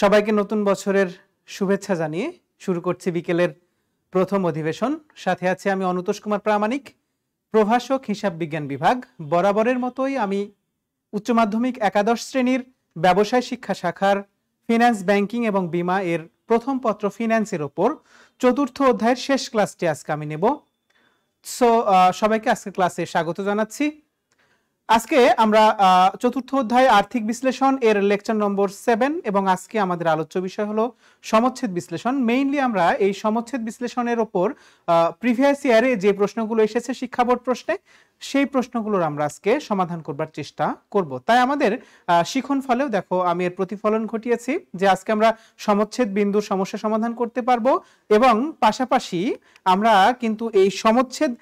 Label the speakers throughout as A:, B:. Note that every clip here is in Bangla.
A: সবাইকে নতুন বছরের শুভেচ্ছা জানিয়ে শুরু করছি বিকেলের প্রথম অধিবেশন সাথে আছে আমি অনুতোষ কুমার প্রামাণিক প্রভাষক হিসাব বিজ্ঞান বিভাগ বরাবরের মতোই আমি উচ্চ মাধ্যমিক একাদশ শ্রেণীর ব্যবসায় শিক্ষা শাখার ফিন্যান্স ব্যাংকিং এবং বিমা এর প্রথম পত্র ফিন্যান্সের ওপর চতুর্থ অধ্যায়ের শেষ ক্লাসটি আজকে আমি নেব সো সবাইকে আজকে ক্লাসে স্বাগত জানাচ্ছি আজকে আমরা চতুর্থ অধ্যায় আর্থিক বিশ্লেষণ এর লেকচার নম্বর সেভেন এবং আজকে আমাদের আলোচ্য বিষয় হলো সমচ্ছেদ বিশ্লেষণ মেইনলি আমরা এই সমচ্ছেদ বিশ্লেষণের ওপর প্রিভিয়াস ইয়ারে যে প্রশ্নগুলো এসেছে শিক্ষা বোর্ড প্রশ্নে সেই প্রশ্নগুলোর আমরা আজকে সমাধান করবার চেষ্টা করব তাই আমাদের শিখন ফলেও দেখো আমি এর প্রতিফলন ঘটিয়েছি যে আজকে আমরা সমচ্ছেদ বিন্দুর সমস্যা সমাধান করতে পারবো এবং পাশাপাশি আমরা কিন্তু এই সমচ্ছেদ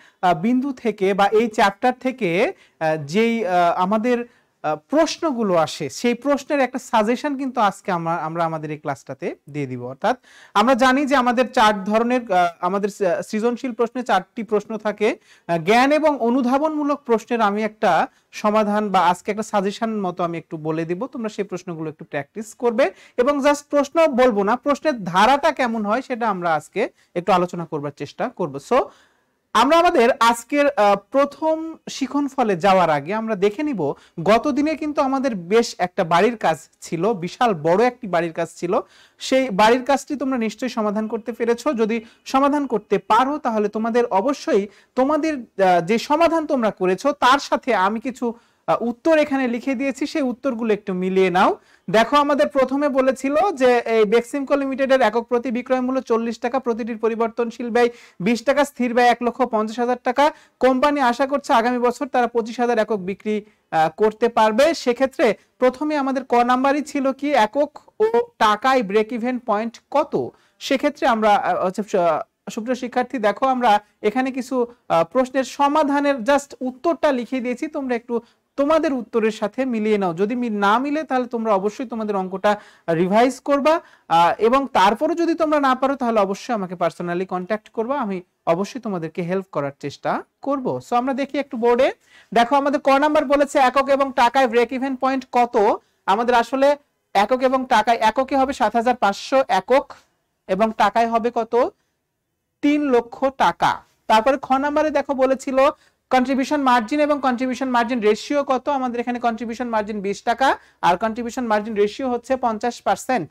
A: বিন্দু থেকে বা এই চ্যাপ্টার থেকে যেই আমাদের প্রশ্নগুলো আসে সেই প্রশ্নের একটা সাজেশন কিন্তু আজকে আমরা আমরা আমাদের এই ক্লাসটাতে দিয়ে দিব অর্থাৎ আমরা জানি যে আমাদের চার ধরনের আমাদের সৃজনশীল প্রশ্নে চারটি প্রশ্ন থাকে জ্ঞান এবং অনুধাবনমূলক প্রশ্নের আমি একটা সমাধান বা আজকে একটা সাজেশন মতো আমি একটু বলে দিব তোমরা সেই প্রশ্নগুলো একটু প্র্যাকটিস করবে এবং জাস্ট প্রশ্ন বলবো না প্রশ্নের ধারাটা কেমন হয় সেটা আমরা আজকে একটু আলোচনা করবার চেষ্টা করব সো আমরা আমাদের আজকের প্রথম শিখন ফলে যাওয়ার আগে আমরা দেখে নিব গত দিনে কিন্তু আমাদের বেশ একটা বাড়ির কাজ ছিল বিশাল বড় একটি বাড়ির কাজ ছিল সেই বাড়ির কাজটি তোমরা নিশ্চয়ই সমাধান করতে পেরেছো যদি সমাধান করতে পারো তাহলে তোমাদের অবশ্যই তোমাদের যে সমাধান তোমরা করেছো তার সাথে আমি কিছু উত্তর এখানে লিখে দিয়েছি সেই উত্তরগুলো একটু মিলিয়ে নাও দেখো আমাদের প্রথমে বলেছিল যে এই বেক্সিমকো লিমিটেডের একক প্রতি বিক্রয় মূল্য চল্লিশ টাকা প্রতিটির পরিবর্তনশীল ব্যয় বিশ টাকা স্থির ব্যয় এক লক্ষ পঞ্চাশ হাজার টাকা কোম্পানি আশা করছে আগামী বছর তারা পঁচিশ হাজার একক বিক্রি করতে পারবে সেক্ষেত্রে প্রথমে আমাদের ক নাম্বারই ছিল কি একক ও টাকায় ব্রেক ইভেন পয়েন্ট কত সেক্ষেত্রে আমরা হচ্ছে সুপ্রিয় শিক্ষার্থী দেখো আমরা এখানে কিছু প্রশ্নের সমাধানের জাস্ট উত্তরটা লিখে দিয়েছি তোমরা একটু তোমাদের উত্তরের সাথে মিলিয়ে নাও যদি না মিলে তাহলে তোমরা অবশ্যই তোমাদের অঙ্কটা রিভাইজ করবা এবং তারপরে যদি তোমরা না পারো তাহলে অবশ্যই আমাকে পার্সোনালি কন্ট্যাক্ট করবা আমি অবশ্যই তোমাদেরকে হেল্প করার চেষ্টা করব সো আমরা দেখি একটু বোর্ডে দেখো আমাদের ক নাম্বার বলেছে একক এবং টাকায় ব্রেক ইভেন পয়েন্ট কত আমাদের আসলে একক এবং টাকায় এককে হবে সাত হাজার পাঁচশো একক এবং টাকায় হবে কত তিন লক্ষ টাকা তারপরে খ নাম্বারে দেখো বলেছিল কন্ট্রিবিউশন মার্জিন এবং কন্ট্রিবিউশন মার্জিন রেশিও কত আমাদের এখানে কন্ট্রিবিউশন মার্জিন বিশ টাকা আর কন্ট্রিবিউশন মার্জিন রেশিও হচ্ছে পঞ্চাশ পার্সেন্ট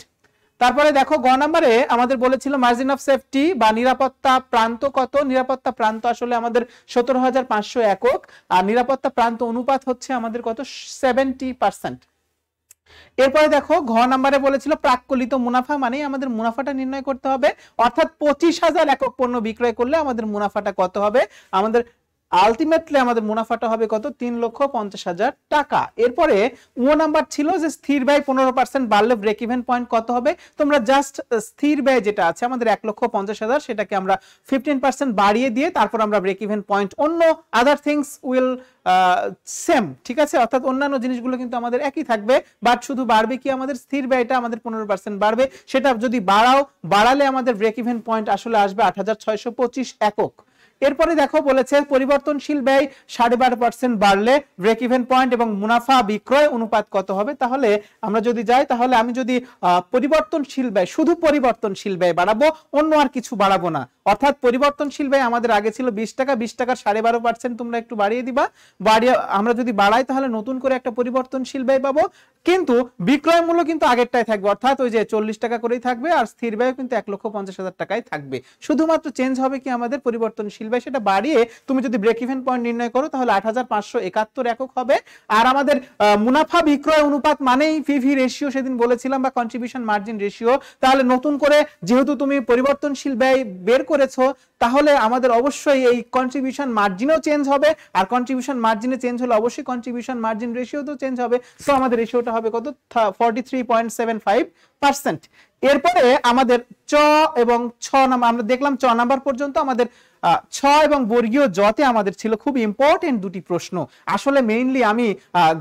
A: তারপরে দেখো গ নাম্বারে আমাদের বলেছিল মার্জিন অফ সেফটি বা নিরাপত্তা প্রান্ত কত নিরাপত্তা প্রান্ত আসলে আমাদের সতেরো হাজার পাঁচশো একক আর নিরাপত্তা প্রান্ত অনুপাত হচ্ছে আমাদের কত সেভেন্টি পার্সেন্ট এরপরে দেখো ঘ নাম্বারে বলেছিল প্রাককলিত মুনাফা মানে আমাদের মুনাফাটা নির্ণয় করতে হবে অর্থাৎ পঁচিশ হাজার একক পণ্য বিক্রয় করলে আমাদের মুনাফাটা কত হবে আমাদের আলটিমেটলি আমাদের মুনাফাটা হবে কত তিন লক্ষ পঞ্চাশ হাজার টাকা এরপরে ও নাম্বার ছিল যে স্থির ব্যয় পনেরো পার্সেন্ট বাড়লে ব্রেক ইভেন পয়েন্ট কত হবে তোমরা জাস্ট স্থির ব্যয় যেটা আছে আমাদের এক লক্ষ পঞ্চাশ হাজার সেটাকে আমরা ফিফটিন পার্সেন্ট বাড়িয়ে দিয়ে তারপর আমরা ব্রেক ইভেন পয়েন্ট অন্য আদার থিংস উইল সেম ঠিক আছে অর্থাৎ অন্যান্য জিনিসগুলো কিন্তু আমাদের একই থাকবে বাট শুধু বাড়বে কি আমাদের স্থির ব্যয়টা আমাদের পনেরো পার্সেন্ট বাড়বে সেটা যদি বাড়াও বাড়ালে আমাদের ব্রেক ইভেন পয়েন্ট আসলে আসবে আট হাজার ছয়শো পঁচিশ একক এরপরে দেখো বলেছে পরিবর্তনশীল ব্যয় সাড়ে বারো পার্সেন্ট বাড়লে ব্রেক ইভেন পয়েন্ট এবং মুনাফা বিক্রয় অনুপাত কত হবে তাহলে আমরা যদি যাই তাহলে আমি যদি পরিবর্তনশীল ব্যয় শুধু পরিবর্তনশীল ব্যয় বাড়াবো অন্য আর কিছু বাড়াবো না অর্থাৎ পরিবর্তনশীল ব্যয় আমাদের আগে ছিল বিশ টাকা বিশ টাকা সাড়ে বারো পার্সেন্ট তোমরা একটু বাড়িয়ে দিবা বাড়িয়ে আমরা যদি বাড়াই তাহলে নতুন করে একটা পরিবর্তনশীল ব্যয় পাবো কিন্তু বিক্রয় মূল্য কিন্তু আগেরটাই থাকবে অর্থাৎ ওই যে চল্লিশ টাকা করেই থাকবে আর স্থির ব্যয় কিন্তু এক লক্ষ পঞ্চাশ হাজার টাকায় থাকবে শুধুমাত্র চেঞ্জ হবে কি আমাদের পরিবর্তনশীল ব্যয় সেটা বাড়িয়ে তুমি যদি ব্রেক ইভেন পয়েন্ট নির্ণয় করো তাহলে আট হাজার পাঁচশো একাত্তর একক হবে আর আমাদের মুনাফা বিক্রয় অনুপাত মানেই ফিভি রেশিও সেদিন বলেছিলাম বা কন্ট্রিবিউশন মার্জিন রেশিও তাহলে নতুন করে যেহেতু তুমি পরিবর্তনশীল ব্যয় বের করে করেছো তাহলে আমাদের অবশ্যই এই কন্ট্রিবিউশন মার্জিনও চেঞ্জ হবে আর কন্ট্রিবিউশন মার্জিনে চেঞ্জ হলে অবশ্যই কন্ট্রিবিউশন মার্জিন রেশিও তো চেঞ্জ হবে সো আমাদের রেশিওটা হবে কত forty three point seven five percent এরপরে আমাদের চ এবং ছ নাম্বার আমরা দেখলাম চ নাম্বার পর্যন্ত আমাদের ছ এবং বর্গীয় জতে আমাদের ছিল খুব ইম্পর্টেন্ট দুটি প্রশ্ন আসলে মেইনলি আমি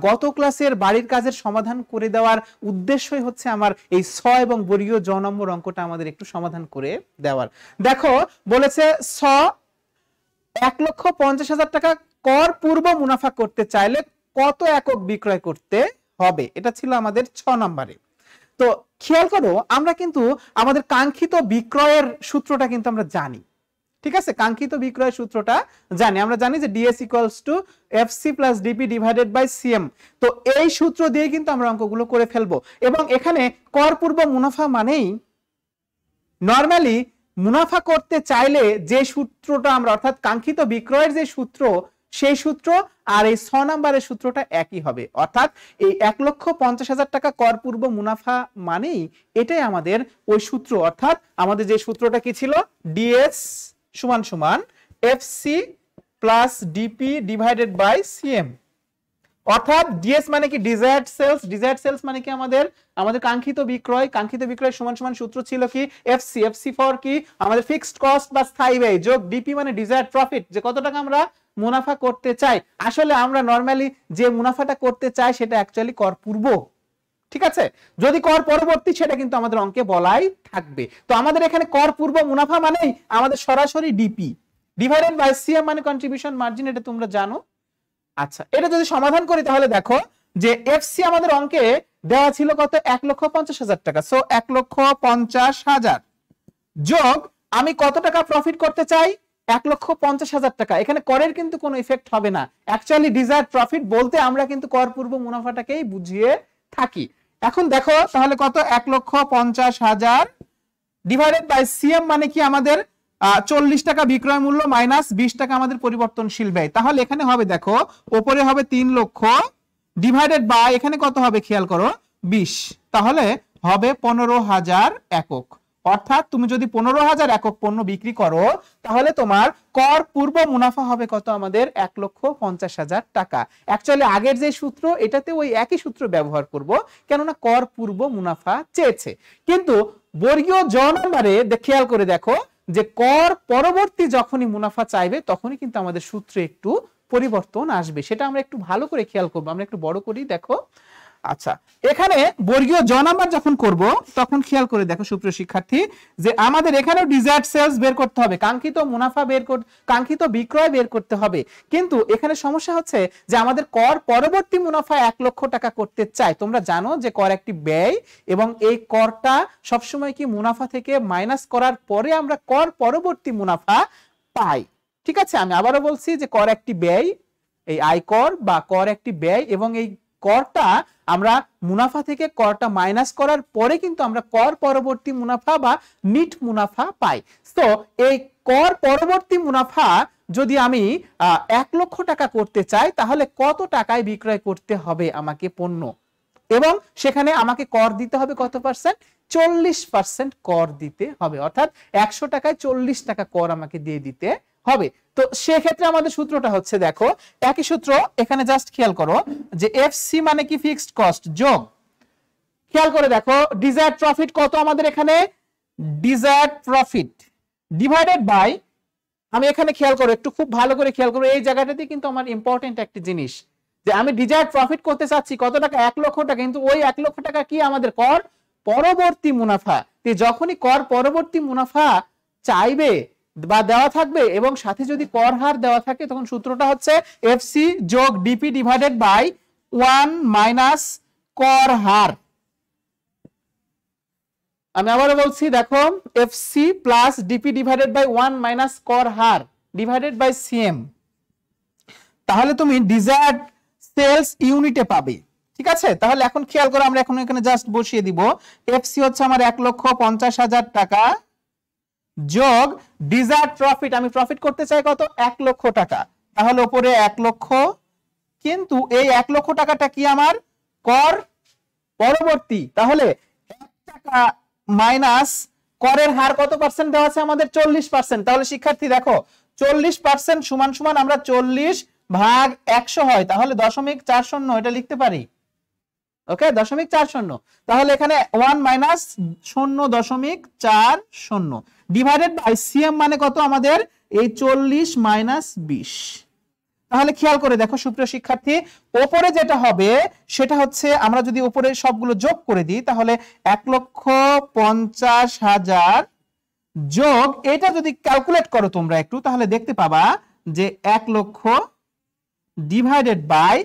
A: গত ক্লাসের বাড়ির কাজের সমাধান করে দেওয়ার উদ্দেশ্যই হচ্ছে আমার এই ছ এবং বর্গীয় জ নম্বর অঙ্কটা আমাদের একটু সমাধান করে দেওয়ার দেখো বলেছে স এক লক্ষ পঞ্চাশ হাজার টাকা কর পূর্ব মুনাফা করতে চাইলে কত একক বিক্রয় করতে হবে এটা ছিল আমাদের ছ নম্বরে তো খেয়াল করো আমরা কিন্তু আমাদের কাঙ্ক্ষিত বিক্রয়ের সূত্রটা কিন্তু আমরা জানি ঠিক আছে কাঙ্ক্ষিত বিক্রয় সূত্রটা জানি আমরা জানি যে DS equals to F C plus DP divided by CM তো এই সূত্র দিয়ে কিন্তু আমরা অঙ্কগুলো করে ফেলবো এবং এখানে কর পূর্ব মুনাফা মানেই নর্মালি মুনাফা করতে চাইলে যে সূত্রটা আমরা অর্থাৎ কাঙ্ক্ষিত বিক্রয়ের যে সূত্র সেই সূত্র আর এই ছ নাম্বারের সূত্রটা একই হবে অর্থাৎ এই এক লক্ষ পঞ্চাশ হাজার টাকা কর পূর্ব মুনাফা মানেই এটাই আমাদের ওই সূত্র অর্থাৎ আমাদের যে সূত্রটা কি ছিল ডিএস সমান সমান C plus DP divided by CM অর্থাৎ ডিএস মানে কি ডিজায়ার্ড সেলস ডিজায়ার্ড সেলস মানে কি আমাদের আমাদের কাঙ্ক্ষিত বিক্রয় কাঙ্ক্ষিত বিক্রয় সমান সমান সূত্র ছিল কি F C F C for কি আমাদের ফিক্সড কস্ট বা স্থায়ী ব্যয় যোগ ডিপি মানে ডিজায়ার্ড প্রফিট যে কত টাকা আমরা মুনাফা করতে চাই আসলে আমরা নর্মালি যে মুনাফাটা করতে চাই সেটা অ্যাকচুয়ালি কর পূর্ব ঠিক আছে যদি কর পরবর্তী সেটা কিন্তু আমাদের অঙ্কে বলাই থাকবে তো আমাদের এখানে কর পূর্ব মুনাফা মানেই আমাদের সরাসরি ডিপি ডিভাইডেড বাই সিএম মানে কন্ট্রিবিউশন মার্জিন এটা তোমরা জানো আচ্ছা এটা যদি সমাধান করি তাহলে দেখো যে এফসি আমাদের অঙ্কে দেওয়া ছিল কত এক লক্ষ পঞ্চাশ হাজার টাকা সো এক লক্ষ পঞ্চাশ হাজার যোগ আমি কত টাকা প্রফিট করতে চাই এক লক্ষ পঞ্চাশ হাজার টাকা এখানে করের কিন্তু কোনো ইফেক্ট হবে না অ্যাকচুয়ালি ডিজায়ার প্রফিট বলতে আমরা কিন্তু কর পূর্ব মুনাফাটাকেই বুঝিয়ে থাকি এখন দেখো তাহলে কত এক লক্ষ পঞ্চাশ হাজার ডিভাইডেড বাই সিএম মানে কি আমাদের চল্লিশ টাকা বিক্রয় মূল্য মাইনাস বিশ টাকা আমাদের পরিবর্তনশীল ব্যয় তাহলে এখানে হবে দেখো ওপরে হবে তিন লক্ষ ডিভাইডেড বাই এখানে কত হবে খেয়াল করো বিশ তাহলে হবে পনেরো হাজার একক অর্থাৎ তুমি যদি পনেরো হাজার একক পণ্য বিক্রি করো তাহলে তোমার কর পূর্ব মুনাফা হবে কত আমাদের এক লক্ষ পঞ্চাশ হাজার টাকা অ্যাকচুয়ালি আগের যে সূত্র এটাতে ওই একই সূত্র ব্যবহার করব কেননা কর পূর্ব মুনাফা চেয়েছে কিন্তু বর্গীয় জ নম্বরে খেয়াল করে দেখো যে কর পরবর্তী যখনই মুনাফা চাইবে তখনই কিন্তু আমাদের সূত্রে একটু পরিবর্তন আসবে সেটা আমরা একটু ভালো করে খেয়াল করবো আমরা একটু বড় করি দেখো আচ্ছা এখানে বর্গীয় জন আমার যখন করব তখন খেয়াল করে দেখো সুপ্রিয় শিক্ষার্থী যে আমাদের এখানেও ডিজার্ট সেলস বের করতে হবে কাঙ্ক্ষিত মুনাফা বের করতে কাঙ্ক্ষিত বিক্রয় বের করতে হবে কিন্তু এখানে সমস্যা হচ্ছে যে আমাদের কর পরবর্তী মুনাফা এক লক্ষ টাকা করতে চাই তোমরা জানো যে কর একটি ব্যয় এবং এই করটা সবসময় কি মুনাফা থেকে মাইনাস করার পরে আমরা কর পরবর্তী মুনাফা পাই ঠিক আছে আমি আবারও বলছি যে কর একটি ব্যয় এই আয়কর বা কর একটি ব্যয় এবং এই করটা আমরা মুনাফা থেকে করটা মাইনাস করার পরে কিন্তু আমরা কর পরবর্তী মুনাফা বা নিট মুনাফা পাই তো এই কর পরবর্তী মুনাফা যদি আমি এক লক্ষ টাকা করতে চাই তাহলে কত টাকায় বিক্রয় করতে হবে আমাকে পণ্য এবং সেখানে আমাকে কর দিতে হবে কত পার্সেন্ট চল্লিশ পার্সেন্ট কর দিতে হবে অর্থাৎ একশো টাকায় চল্লিশ টাকা কর আমাকে দিয়ে দিতে হবে তো সেক্ষেত্রে আমাদের সূত্রটা হচ্ছে দেখো একই সূত্র এখানে জাস্ট খেয়াল করো যে এফ সি মানে কি ফিক্সড কস্ট যোগ খেয়াল করে দেখো ডিজায়ার প্রফিট কত আমাদের এখানে ডিজায়ার প্রফিট ডিভাইডেড বাই আমি এখানে খেয়াল করো একটু খুব ভালো করে খেয়াল করো এই জায়গাটাতে কিন্তু আমার ইম্পর্টেন্ট একটি জিনিস যে আমি ডিজায়ার প্রফিট করতে চাচ্ছি কত টাকা এক লক্ষ টাকা কিন্তু ওই এক লক্ষ টাকা কি আমাদের কর পরবর্তী মুনাফা যখনই কর পরবর্তী মুনাফা চাইবে বা দেওয়া থাকবে এবং সাথে যদি কর হার দেওয়া থাকে তখন সূত্রটা হচ্ছে এফসি যোগ DP divided by one minus কর হার আমি আবারও বলছি দেখো FC plus DP divided by one minus কর হার ডিভাইডেড বাই সিএম তাহলে তুমি ডিজায়ার্ড সেলস ইউনিটে পাবে ঠিক আছে তাহলে এখন খেয়াল করো আমরা এখন এখানে জাস্ট বসিয়ে দিব এফসি হচ্ছে আমার এক লক্ষ পঞ্চাশ হাজার টাকা যোগ ডিজার্ট প্রফিট আমি প্রফিট করতে চাই কত এক লক্ষ টাকা তাহলে উপরে এক লক্ষ কিন্তু এই এক লক্ষ টাকাটা কি আমার কর পরবর্তী তাহলে এক টাকা মাইনাস করের হার কত পার্সেন্ট দেওয়া আছে আমাদের চল্লিশ পার্সেন্ট তাহলে শিক্ষার্থী দেখো চল্লিশ পার্সেন্ট সমান সমান আমরা চল্লিশ ভাগ একশো হয় তাহলে দশমিক চার শূন্য এটা লিখতে পারি ওকে দশমিক চার শূন্য তাহলে এখানে ওয়ান মাইনাস শূন্য দশমিক চার শূন্য ডিভাইডেড বাই সিএম মানে কত আমাদের এই চল্লিশ মাইনাস বিশ তাহলে খেয়াল করে দেখো সুপ্রিয় শিক্ষার্থী ওপরে যেটা হবে সেটা হচ্ছে আমরা যদি ওপরে সবগুলো যোগ করে দিই তাহলে এক লক্ষ পঞ্চাশ হাজার যোগ এটা যদি ক্যালকুলেট করো তোমরা একটু তাহলে দেখতে পাবা যে এক লক্ষ ডিভাইডেড বাই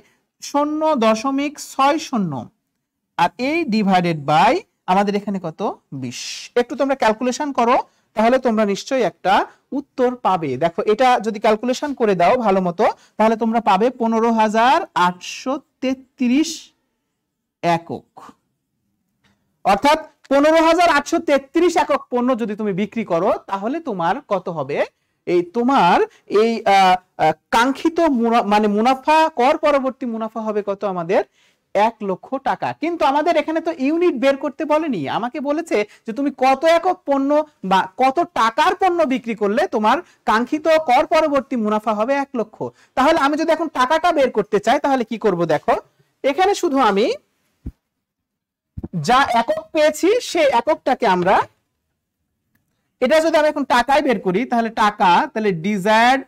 A: শূন্য দশমিক ছয় শূন্য আর এই ডিভাইডেড বাই আমাদের এখানে কত বিশ একটু তোমরা ক্যালকুলেশন করো তাহলে তোমরা নিশ্চয়ই একটা উত্তর পাবে দেখো এটা যদি ক্যালকুলেশন করে দাও ভালো মতো তাহলে তোমরা পাবে পনেরো হাজার আটশো তেত্রিশ একক অর্থাৎ পনেরো হাজার আটশো তেত্রিশ একক পণ্য যদি তুমি বিক্রি করো তাহলে তোমার কত হবে এই তোমার এই কাঙ্ক্ষিত মানে মুনাফা কর পরবর্তী মুনাফা হবে কত আমাদের এক লক্ষ টাকা কিন্তু আমাদের এখানে তো ইউনিট বের করতে বলেনি আমাকে বলেছে যে তুমি কত একক পণ্য বা কত টাকার পণ্য বিক্রি করলে তোমার কাঙ্ক্ষিত কর পরবর্তী মুনাফা হবে এক লক্ষ তাহলে আমি যদি এখন টাকাটা বের করতে চাই তাহলে কি করব দেখো এখানে শুধু আমি যা একক পেয়েছি সে এককটাকে আমরা এটা যদি আমি এখন টাকায় বের করি তাহলে টাকা তাহলে ডিজায়ার্ড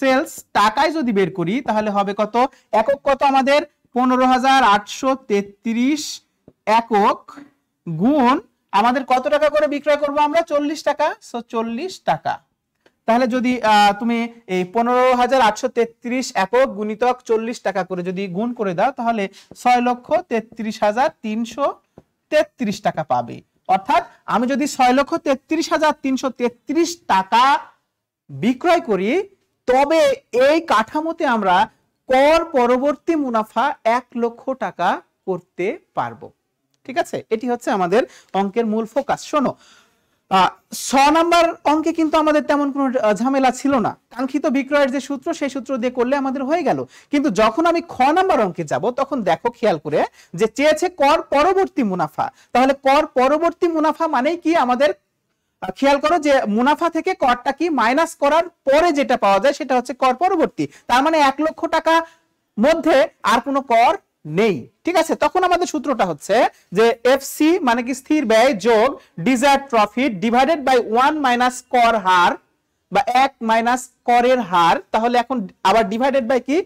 A: সেলস টাকায় যদি বের করি তাহলে হবে কত একক কত আমাদের পনেরো হাজার আটশো তেত্রিশ একক গুণ আমাদের কত টাকা করে বিক্রয় করব আমরা চল্লিশ টাকা সো চল্লিশ টাকা তাহলে যদি তুমি এই পনেরো হাজার আটশো তেত্রিশ একক গুণিতক চল্লিশ টাকা করে যদি গুণ করে দাও তাহলে ছয় লক্ষ তেত্রিশ হাজার তিনশো তেত্রিশ টাকা পাবে অর্থাৎ আমি যদি ছয় লক্ষ তেত্রিশ হাজার তিনশো তেত্রিশ টাকা বিক্রয় করি তবে এই কাঠামোতে আমরা কর পরবর্তী মুনাফা এক লক্ষ টাকা করতে পারবো ঠিক আছে এটি হচ্ছে আমাদের অঙ্কের মূল ফোকাস শোনো ছ নাম্বার অঙ্কে কিন্তু আমাদের তেমন কোনো ঝামেলা ছিল না কাঙ্ক্ষিত বিক্রয়ের যে সূত্র সেই সূত্র দিয়ে করলে আমাদের হয়ে গেল কিন্তু যখন আমি খ নাম্বার অঙ্কে যাব তখন দেখো খেয়াল করে যে চেয়েছে কর পরবর্তী মুনাফা তাহলে কর পরবর্তী মুনাফা মানে কি আমাদের খেয়াল করো যে মুনাফা থেকে করটা কি মাইনাস করার পরে যেটা পাওয়া যায় সেটা হচ্ছে কর পরবর্তী তার মানে এক লক্ষ টাকা মধ্যে আর কোনো কর নেই ঠিক আছে তখন আমাদের সূত্রটা হচ্ছে যে এফসি মানে কি স্থির ব্যয় যোগ desire profit divided by one minus কর হার বা এক মাইনাস করের হার তাহলে এখন আবার ডিভাইডেড বাই কি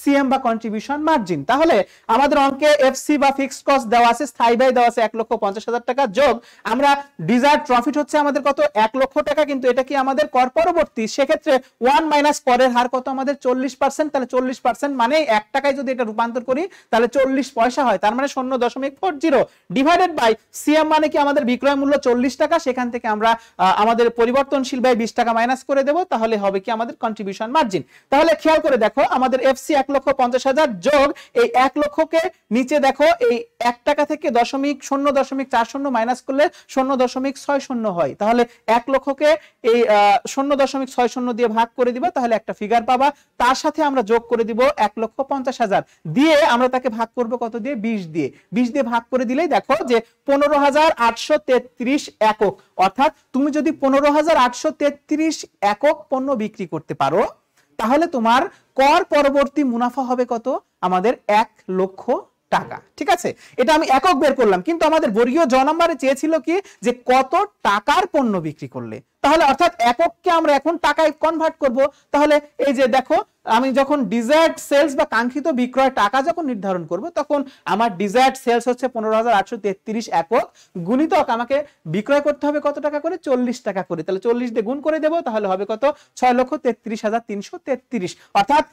A: সিএম বা কন্ট্রিবিউশন মার্জিন তাহলে আমাদের অঙ্কে এফসি বা ফিক্সড কস্ট দেওয়া আছে স্থায়ী ব্যয় দেওয়া আছে এক লক্ষ পঞ্চাশ হাজার টাকা যোগ আমরা ডিজায়ার প্রফিট হচ্ছে আমাদের কত এক লক্ষ টাকা কিন্তু এটা কি আমাদের কর পরবর্তী সেক্ষেত্রে ওয়ান মাইনাস করের হার কত আমাদের চল্লিশ পার্সেন্ট তাহলে চল্লিশ পার্সেন্ট মানে এক টাকায় যদি এটা রূপান্তর করি তাহলে চল্লিশ পয়সা হয় তার মানে শূন্য দশমিক four zero divided by CM মানে কি আমাদের বিক্রয় মূল্য চল্লিশ টাকা সেখান থেকে আমরা আমাদের পরিবর্তনশীল ব্যয় বিশ টাকা মাইনাস করে দেবো তাহলে হবে কি আমাদের কন্ট্রিবিউশন মার্জিন তাহলে খেয়াল করে দেখো আমাদের এফসি এক লক্ষ পঞ্চাশ হাজার যোগ এই এক লক্ষকে নিচে দেখো এই এক টাকা থেকে দশমিক শূন্য দশমিক চার শূন্য মাইনাস করলে শূন্য দশমিক ছয় শূন্য হয় তাহলে এক লক্ষকে এই শূন্য দশমিক ছয় শূন্য দিয়ে ভাগ করে দিবা তাহলে একটা ফিগার পাবা তার সাথে আমরা যোগ করে দিব এক লক্ষ পঞ্চাশ হাজার দিয়ে আমরা তাকে ভাগ করব কত দিয়ে বিশ দিয়ে বিশ দিয়ে ভাগ করে দিলেই দেখো যে পনেরো হাজার আটশো তেত্রিশ একক অর্থাৎ তুমি যদি পনেরো হাজার আটশো তেত্রিশ একক পণ্য বিক্রি করতে পারো তাহলে তোমার কর পরবর্তী মুনাফা হবে কত আমাদের এক লক্ষ টাকা ঠিক আছে এটা আমি একক বের করলাম কিন্তু আমাদের বর্গীয় জ নম্বরে চেয়েছিল কি যে কত টাকার পণ্য বিক্রি করলে তাহলে অর্থাৎ একককে আমরা এখন টাকায় কনভার্ট করব তাহলে এই যে দেখো আমি যখন ডিজায়ার্ড সেলস বা কাঙ্ক্ষিত বিক্রয় টাকা যখন নির্ধারণ করব তখন আমার ডিজায়ার্ড সেলস হচ্ছে পনেরো হাজার আটশো তেত্রিশ একক গুণিতক আমাকে বিক্রয় করতে হবে কত টাকা করে চল্লিশ টাকা করে তাহলে চল্লিশ দিয়ে গুণ করে দেবো তাহলে হবে কত ছয় লক্ষ তেত্রিশ হাজার তিনশো তেত্রিশ অর্থাৎ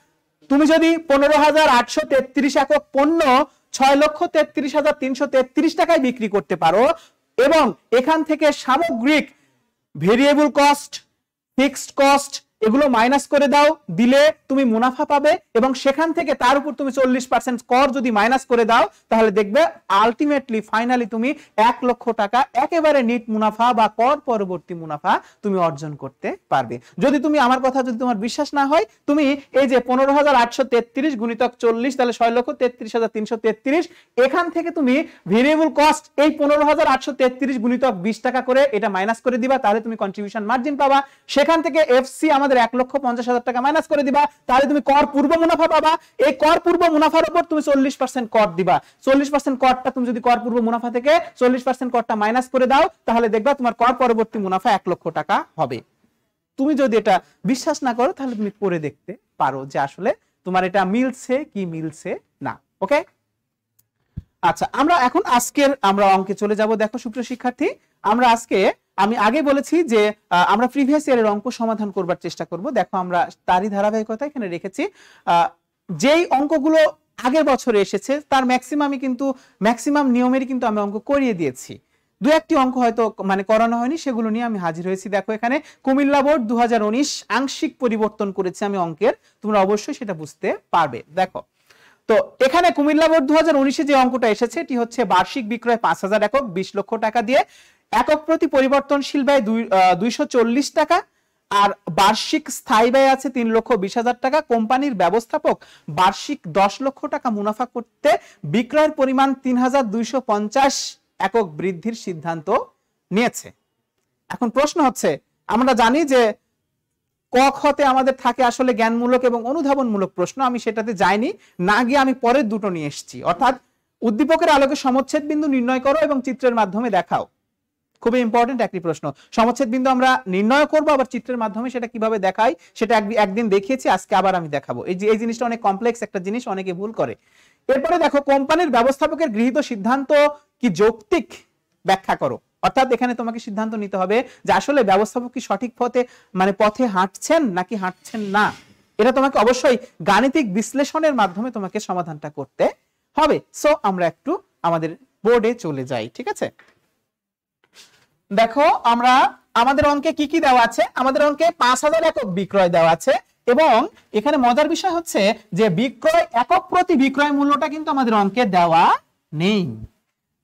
A: তুমি যদি পনেরো হাজার আটশো তেত্রিশ একক পণ্য ছয় লক্ষ তেত্রিশ হাজার তিনশো তেত্রিশ টাকায় বিক্রি করতে পারো এবং এখান থেকে সামগ্রিক ভেরিয়েবল কস্ট ফিক্সড কস্ট এগুলো মাইনাস করে দাও দিলে তুমি মুনাফা পাবে এবং সেখান থেকে তার উপর তুমি চল্লিশ পার্সেন্ট কর যদি মাইনাস করে দাও তাহলে দেখবে আলটিমেটলি ফাইনালি তুমি এক লক্ষ টাকা একেবারে নিট মুনাফা বা কর পরবর্তী মুনাফা তুমি অর্জন করতে পারবে যদি তুমি আমার কথা যদি তোমার বিশ্বাস না হয় তুমি এই যে পনেরো হাজার আটশো তেত্রিশ গুণিতক চল্লিশ তাহলে ছয় লক্ষ তেত্রিশ হাজার তিনশো তেত্রিশ এখান থেকে তুমি ভেরিয়েবল কস্ট এই পনেরো হাজার আটশো তেত্রিশ গুণিতক বিশ টাকা করে এটা মাইনাস করে দিবা তাহলে তুমি কন্ট্রিবিউশন মার্জিন পাবা সেখান থেকে এফসি আমাদের তাদের এক লক্ষ পঞ্চাশ হাজার টাকা মাইনাস করে দিবা তাহলে তুমি কর পূর্ব মুনাফা পাবা এই কর পূর্ব মুনাফার উপর তুমি চল্লিশ পার্সেন্ট কর দিবা চল্লিশ পার্সেন্ট করটা তুমি যদি কর পূর্ব মুনাফা থেকে চল্লিশ পার্সেন্ট করটা মাইনাস করে দাও তাহলে দেখবা তোমার কর পরবর্তী মুনাফা এক লক্ষ টাকা হবে তুমি যদি এটা বিশ্বাস না করো তাহলে তুমি পড়ে দেখতে পারো যে আসলে তোমার এটা মিলছে কি মিলছে না ওকে আচ্ছা আমরা এখন আজকের আমরা অঙ্কে চলে যাব দেখো সুপ্রিয় শিক্ষার্থী আমরা আজকে আমি আগে বলেছি যে আমরা প্রিভিয়াস ইয়ারের অঙ্ক সমাধান করবার চেষ্টা করব দেখো আমরা তারই ধারাবাহিকতা এখানে রেখেছি যেই অঙ্কগুলো আগের বছরে এসেছে তার ম্যাক্সিমামই কিন্তু ম্যাক্সিমাম নিয়মেরই কিন্তু আমি অঙ্ক করিয়ে দিয়েছি দু একটি অঙ্ক হয়তো মানে করানো হয়নি সেগুলো নিয়ে আমি হাজির হয়েছি দেখো এখানে কুমিল্লা বোর্ড দু আংশিক পরিবর্তন করেছে আমি অঙ্কের তোমরা অবশ্যই সেটা বুঝতে পারবে দেখো তো এখানে কুমিল্লা বোর্ড দু হাজার যে অঙ্কটা এসেছে এটি হচ্ছে বার্ষিক বিক্রয় পাঁচ হাজার একক বিশ লক্ষ টাকা দিয়ে একক প্রতি পরিবর্তনশীল ব্যয় দুইশো টাকা আর বার্ষিক স্থায়ী ব্যয় আছে তিন লক্ষ বিশ হাজার টাকা কোম্পানির ব্যবস্থাপক বার্ষিক দশ লক্ষ টাকা মুনাফা করতে বিক্রয়ের পরিমাণ তিন হাজার দুইশো পঞ্চাশ একক বৃদ্ধির সিদ্ধান্ত নিয়েছে এখন প্রশ্ন হচ্ছে আমরা জানি যে কক হতে আমাদের থাকে আসলে জ্ঞানমূলক এবং অনুধাবনমূলক প্রশ্ন আমি সেটাতে যাইনি না গিয়ে আমি পরের দুটো নিয়ে এসেছি অর্থাৎ উদ্দীপকের আলোকে সমচ্ছেদ বিন্দু নির্ণয় করো এবং চিত্রের মাধ্যমে দেখাও খুবই ইম্পর্টেন্ট একটি প্রশ্ন সমচ্ছেদ বিন্দু আমরা নির্ণয় করবো আবার চিত্রের মাধ্যমে সেটা কিভাবে দেখাই সেটা একদিন দেখিয়েছি আজকে আবার আমি দেখাবো এই যে এই জিনিসটা অনেক কমপ্লেক্স একটা জিনিস অনেকে ভুল করে এরপরে দেখো কোম্পানির ব্যবস্থাপকের গৃহীত সিদ্ধান্ত কি যৌক্তিক ব্যাখ্যা করো অর্থাৎ এখানে তোমাকে সিদ্ধান্ত নিতে হবে যে আসলে ব্যবস্থাপক কি সঠিক পথে মানে পথে হাঁটছেন নাকি হাঁটছেন না এটা তোমাকে অবশ্যই গাণিতিক বিশ্লেষণের মাধ্যমে তোমাকে সমাধানটা করতে হবে সো আমরা একটু আমাদের বোর্ডে চলে যাই ঠিক আছে দেখো আমরা আমাদের অঙ্কে কি কি দেওয়া আছে আমাদের অঙ্কে পাঁচ হাজার একক বিক্রয় দেওয়া আছে এবং এখানে মজার বিষয় হচ্ছে যে বিক্রয় একক প্রতি বিক্রয় মূল্যটা কিন্তু আমাদের অঙ্কে দেওয়া নেই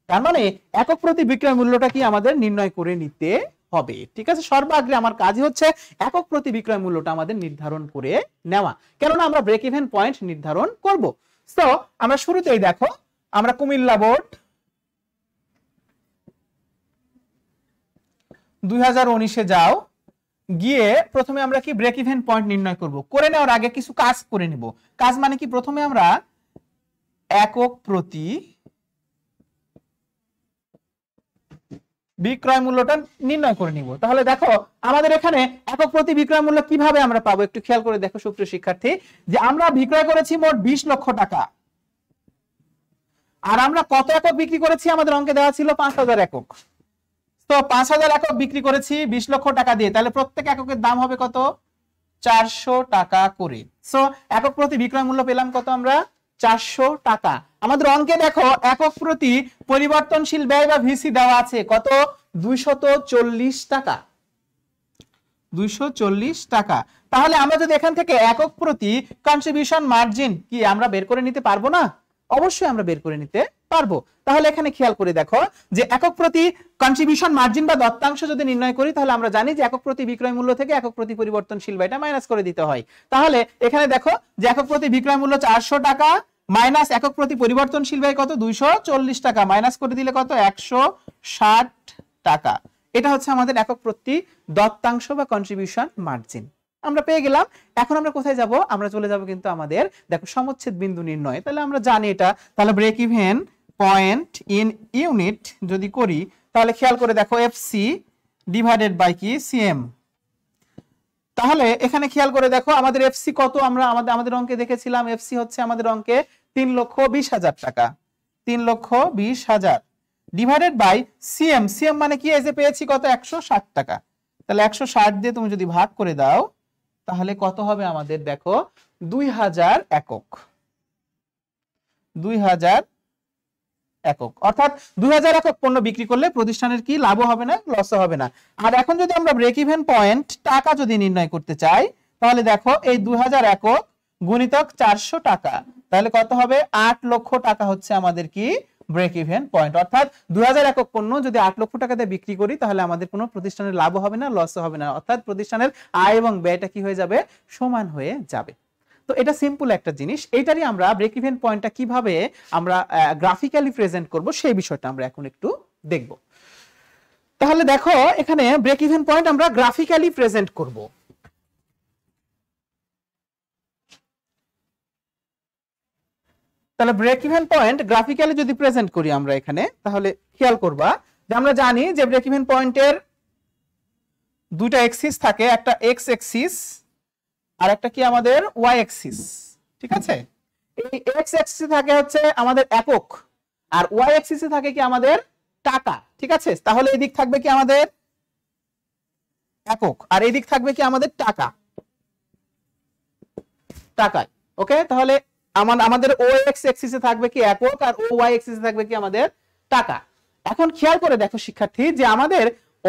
A: তার মানে একক প্রতি বিক্রয় মূল্যটা কি আমাদের নির্ণয় করে নিতে হবে ঠিক আছে সর্বাগ্রে আমার কাজই হচ্ছে একক প্রতি বিক্রয় মূল্যটা আমাদের নির্ধারণ করে নেওয়া কেননা আমরা ব্রেক ইভেন পয়েন্ট নির্ধারণ করব তো আমরা শুরুতেই দেখো আমরা কুমিল্লা বোর্ড দুই যাও গিয়ে প্রথমে আমরা কি ব্রেক ইভেন পয়েন্ট নির্ণয় করব করে নেওয়ার আগে কিছু কাজ করে নিব কাজ মানে কি প্রথমে আমরা একক প্রতি বিক্রয় মূল্যটা নির্ণয় করে নিব তাহলে দেখো আমাদের এখানে একক প্রতি বিক্রয় মূল্য কিভাবে আমরা পাবো একটু খেয়াল করে দেখো সুপ্রিয় শিক্ষার্থী যে আমরা বিক্রয় করেছি মোট বিশ লক্ষ টাকা আর আমরা কত একক বিক্রি করেছি আমাদের অঙ্কে দেওয়া ছিল পাঁচ হাজার একক তো পাঁচ হাজার একক বিক্রি করেছি বিশ লক্ষ টাকা দিয়ে তাহলে প্রত্যেক এককের দাম হবে কত চারশো টাকা করে সো একক প্রতি বিক্রয় মূল্য পেলাম কত আমরা চারশো টাকা আমাদের অঙ্কে দেখো একক প্রতি পরিবর্তনশীল ব্যয় বা ভিসি দেওয়া আছে কত দুইশত চল্লিশ টাকা দুইশো টাকা তাহলে আমরা যদি এখান থেকে একক প্রতি কন্ট্রিবিউশন মার্জিন কি আমরা বের করে নিতে পারবো না অবশ্যই আমরা বের করে নিতে পারবো তাহলে এখানে খেয়াল করে দেখো যে একক প্রতি কন্ট্রিবিউশন মার্জিন বা দত্তাংশ যদি নির্ণয় করি তাহলে আমরা জানি যে একক প্রতি বিক্রয় মূল্য থেকে একক প্রতি পরিবর্তনশীল বা এটা মাইনাস করে দিতে হয় তাহলে এখানে দেখো যে একক প্রতি বিক্রয় মূল্য চারশো টাকা মাইনাস একক প্রতি পরিবর্তনশীল ব্যয় কত দুইশো চল্লিশ টাকা মাইনাস করে দিলে কত একশো ষাট টাকা এটা হচ্ছে আমাদের একক প্রতি দত্তাংশ বা কন্ট্রিবিউশন মার্জিন আমরা পেয়ে গেলাম এখন আমরা কোথায় যাব আমরা চলে যাব কিন্তু আমাদের দেখো সমচ্ছেদ বিন্দু নির্ণয় তাহলে আমরা জানি এটা তাহলে break even point in unit যদি করি তাহলে খেয়াল করে দেখো এফ সি ডিভাইডেড বাই কি সিএম তাহলে এখানে খেয়াল করে দেখো আমাদের এফ সি কত আমরা আমাদের আমাদের অঙ্কে দেখেছিলাম এফ সি হচ্ছে আমাদের অঙ্কে তিন লক্ষ বিশ হাজার টাকা তিন লক্ষ বিশ হাজার ডিভাইডেড বাই সিএম সিএম মানে কি এই যে পেয়েছি কত একশো টাকা তাহলে একশো ষাট দিয়ে তুমি যদি ভাগ করে দাও তাহলে কত হবে আমাদের দেখো দুই হাজার একক দুই হাজার একক অর্থাৎ দুই হাজার একক পণ্য বিক্রি করলে প্রতিষ্ঠানের কি লাভও হবে না লসও হবে না আর এখন যদি আমরা ব্রেক ইভেন পয়েন্ট টাকা যদি নির্ণয় করতে চাই তাহলে দেখো এই দুই একক গুণিতক চারশো টাকা তাহলে কত হবে আট লক্ষ টাকা হচ্ছে আমাদের কি ব্রেক ইভেন পয়েন্ট অর্থাৎ দুই একক পণ্য যদি আট লক্ষ টাকা দিয়ে বিক্রি করি তাহলে আমাদের কোনো প্রতিষ্ঠানের লাভ হবে না লসও হবে না অর্থাৎ প্রতিষ্ঠানের আয় এবং ব্যয়টা কি হয়ে যাবে সমান হয়ে যাবে তো এটা সিম্পল একটা জিনিস এইটারই আমরা ব্রেক ইভেন পয়েন্টটা কিভাবে আমরা গ্রাফিক্যালি প্রেজেন্ট করব সেই বিষয়টা আমরা এখন একটু দেখব তাহলে দেখো এখানে ব্রেক ইভেন পয়েন্ট আমরা গ্রাফিক্যালি প্রেজেন্ট করব তাহলে ব্রেক ইভেন পয়েন্ট গ্রাফিক্যালি যদি প্রেজেন্ট করি আমরা এখানে তাহলে খেয়াল করবা যে আমরা জানি যে ব্রেক ইভেন পয়েন্টের দুইটা এক্সিস থাকে একটা এক্স এক্সিস আর একটা কি আমাদের ওয়াই এক্সিস ঠিক আছে এই এক্স এক্সিস থাকে হচ্ছে আমাদের একক আর ওয়াই এক্সিসে থাকে কি আমাদের টাকা ঠিক আছে তাহলে এই দিক থাকবে কি আমাদের একক আর এই দিক থাকবে কি আমাদের টাকা টাকায় ওকে তাহলে আমার আমাদের ও এক্স এক্সিসে থাকবে কি একক আর ও ওয়াই এক্সিসে থাকবে কি আমাদের টাকা এখন খেয়াল করে দেখো শিক্ষার্থী যে আমাদের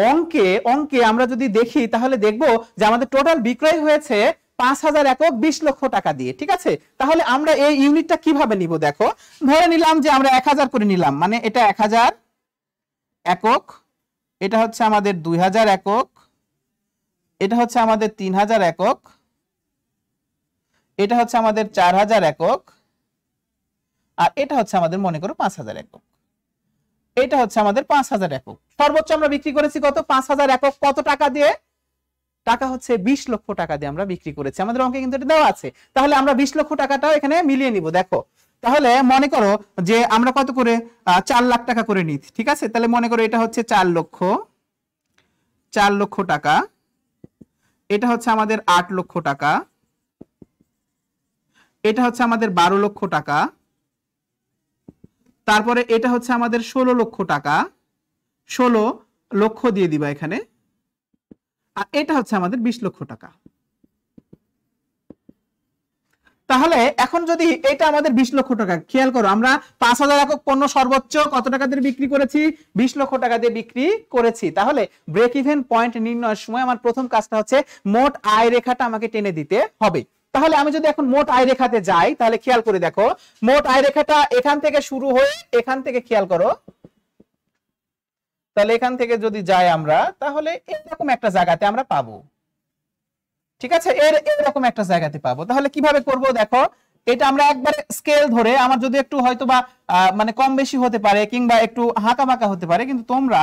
A: অঙ্কে অঙ্কে আমরা যদি দেখি তাহলে দেখব যে আমাদের টোটাল বিক্রয় হয়েছে পাঁচ হাজার একক বিশ লক্ষ টাকা দিয়ে ঠিক আছে তাহলে আমরা এই ইউনিটটা কিভাবে নিব দেখো ধরে নিলাম যে আমরা এক হাজার করে নিলাম মানে এটা এক হাজার একক এটা হচ্ছে আমাদের দুই হাজার একক এটা হচ্ছে আমাদের তিন হাজার একক এটা হচ্ছে আমাদের চার হাজার একক আর এটা হচ্ছে আমাদের মনে করো পাঁচ হাজার একক এটা হচ্ছে আমাদের পাঁচ হাজার একক সর্বোচ্চ আমরা বিক্রি করেছি কত পাঁচ হাজার একক কত টাকা দিয়ে টাকা হচ্ছে বিশ লক্ষ টাকা দিয়ে আমরা বিক্রি করেছি আমাদের অঙ্কে কিন্তু এটা দেওয়া আছে তাহলে আমরা বিশ লক্ষ টাকাটাও এখানে মিলিয়ে নিব দেখো তাহলে মনে করো যে আমরা কত করে চার লাখ টাকা করে নিচ্ছি ঠিক আছে তাহলে মনে করো এটা হচ্ছে চার লক্ষ চার লক্ষ টাকা এটা হচ্ছে আমাদের আট লক্ষ টাকা এটা হচ্ছে আমাদের বারো লক্ষ টাকা তারপরে এটা হচ্ছে আমাদের ষোলো লক্ষ টাকা ষোলো লক্ষ দিয়ে দিবা এখানে আর এটা হচ্ছে আমাদের বিশ লক্ষ টাকা তাহলে এখন যদি এটা আমাদের বিশ লক্ষ টাকা খেয়াল করো আমরা পাঁচ হাজার একক পণ্য সর্বোচ্চ কত টাকা দিয়ে বিক্রি করেছি বিশ লক্ষ টাকা দিয়ে বিক্রি করেছি তাহলে ব্রেক ইভেন পয়েন্ট নির্ণয়ের সময় আমার প্রথম কাজটা হচ্ছে মোট আয় রেখাটা আমাকে টেনে দিতে হবে তাহলে আমি যদি এখন মোট আয় রেখাতে যাই তাহলে খেয়াল করে দেখো মোট আয় রেখাটা এখান থেকে শুরু হয়ে এখান থেকে খেয়াল করো তাহলে এখান থেকে যদি যাই আমরা তাহলে এরকম একটা জায়গাতে আমরা পাবো ঠিক আছে এর এরকম একটা জায়গাতে পাবো তাহলে কিভাবে করব দেখো এটা আমরা একবার স্কেল ধরে আমার যদি একটু হয়তো বা মানে কম বেশি হতে পারে কিংবা একটু হাঁকা বাঁকা হতে পারে কিন্তু তোমরা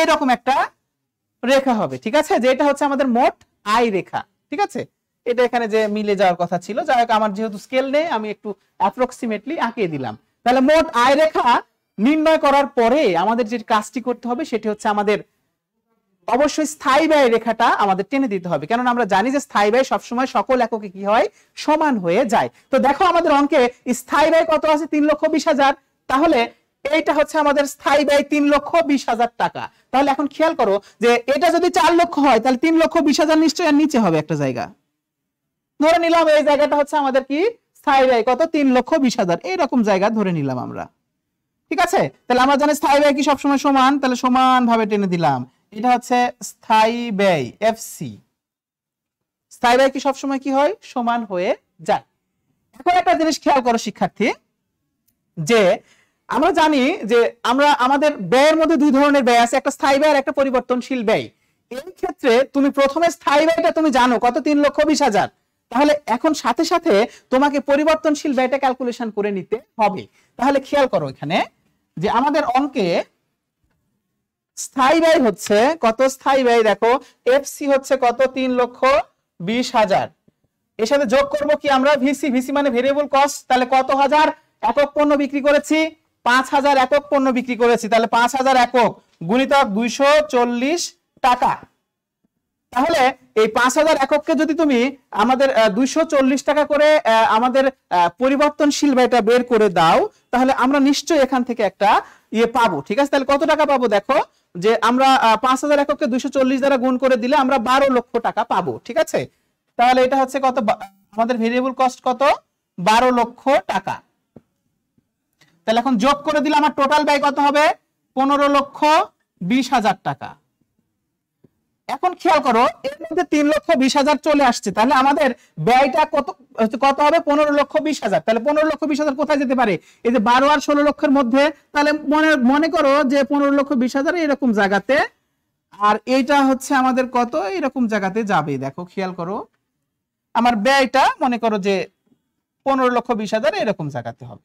A: এরকম একটা রেখা হবে ঠিক আছে যে এটা হচ্ছে আমাদের মোট আয় রেখা ঠিক আছে এটা এখানে যে মিলে যাওয়ার কথা ছিল যাই হোক আমার যেহেতু স্কেল নেই আমি একটু অ্যাপ্রক্সিমেটলি আঁকিয়ে দিলাম তাহলে মোট আয় রেখা নির্ণয় করার পরে আমাদের যে কাজটি করতে হবে সেটি হচ্ছে আমাদের অবশ্যই স্থায়ী ব্যয় রেখাটা আমাদের টেনে দিতে হবে কারণ আমরা জানি যে স্থায়ী ব্যয় সবসময় সকল এককে কি হয় সমান হয়ে যায় তো দেখো আমাদের অঙ্কে স্থায়ী ব্যয় কত আছে তিন লক্ষ বিশ হাজার তাহলে এইটা হচ্ছে আমাদের স্থায়ী ব্যয় তিন লক্ষ বিশ হাজার টাকা তাহলে এখন খেয়াল করো যে এটা যদি চার লক্ষ হয় তাহলে তিন লক্ষ বিশ হাজার নিশ্চয় আর নিচে হবে একটা জায়গা ধরে নিলাম এই জায়গাটা হচ্ছে আমাদের কি স্থায়ী ব্যয় কত তিন লক্ষ বিশ হাজার এইরকম জায়গা ধরে নিলাম আমরা ঠিক আছে তাহলে আমরা জানি স্থায়ী ব্যয় কি সবসময় সমান তাহলে সমান ভাবে টেনে দিলাম এটা হচ্ছে স্থায়ী ব্যয় এফ সি স্থায়ী ব্যয় কি সবসময় কি হয় সমান হয়ে যায় এখন একটা জিনিস খেয়াল করো শিক্ষার্থী যে আমরা জানি যে আমরা আমাদের ব্যয়ের মধ্যে দুই ধরনের ব্যয় আছে একটা স্থায়ী ব্যয় আর একটা পরিবর্তনশীল ব্যয় এই ক্ষেত্রে তুমি প্রথমে স্থায়ী ব্যয়টা তুমি জানো কত তিন লক্ষ বিশ হাজার তাহলে এখন সাথে সাথে তোমাকে পরিবর্তনশীল ব্যয়টা ক্যালকুলেশন করে নিতে হবে তাহলে খেয়াল করো এখানে যে আমাদের অঙ্কে স্থায়ী ব্যয় হচ্ছে কত স্থায়ী ব্যয় দেখো এফসি হচ্ছে কত তিন লক্ষ বিশ হাজার এর সাথে যোগ করবো কি আমরা ভিসি ভিসি মানে ভেরিয়েবল কস্ট তাহলে কত হাজার একক পণ্য বিক্রি করেছি পাঁচ হাজার একক পণ্য বিক্রি করেছি তাহলে পাঁচ হাজার একক গুণিতক দুইশো টাকা তাহলে এই পাঁচ হাজার এককে যদি তুমি আমাদের দুইশো টাকা করে আমাদের পরিবর্তনশীল বা এটা বের করে দাও তাহলে আমরা নিশ্চয়ই এখান থেকে একটা ইয়ে পাবো ঠিক আছে তাহলে কত টাকা পাবো দেখো যে আমরা পাঁচ হাজার এককে দুইশো দ্বারা গুণ করে দিলে আমরা বারো লক্ষ টাকা পাবো ঠিক আছে তাহলে এটা হচ্ছে কত আমাদের ভেরিয়েবল কস্ট কত বারো লক্ষ টাকা তাহলে এখন যোগ করে দিলে আমার টোটাল ব্যয় কত হবে পনেরো লক্ষ বিশ হাজার টাকা এখন খেয়াল করো এর মধ্যে তিন লক্ষ বিশ হাজার চলে আসছে তাহলে আমাদের ব্যয়টা কত কত হবে পনেরো লক্ষ বিশ হাজার তাহলে পনেরো লক্ষ বিশ হাজার কোথায় যেতে পারে এই যে বারো আর ষোলো লক্ষের মধ্যে তাহলে মনে মনে করো যে পনেরো লক্ষ বিশ হাজার এরকম জায়গাতে আর এইটা হচ্ছে আমাদের কত এরকম জায়গাতে যাবে দেখো খেয়াল করো আমার ব্যয়টা মনে করো যে পনেরো লক্ষ বিশ হাজার এরকম জায়গাতে হবে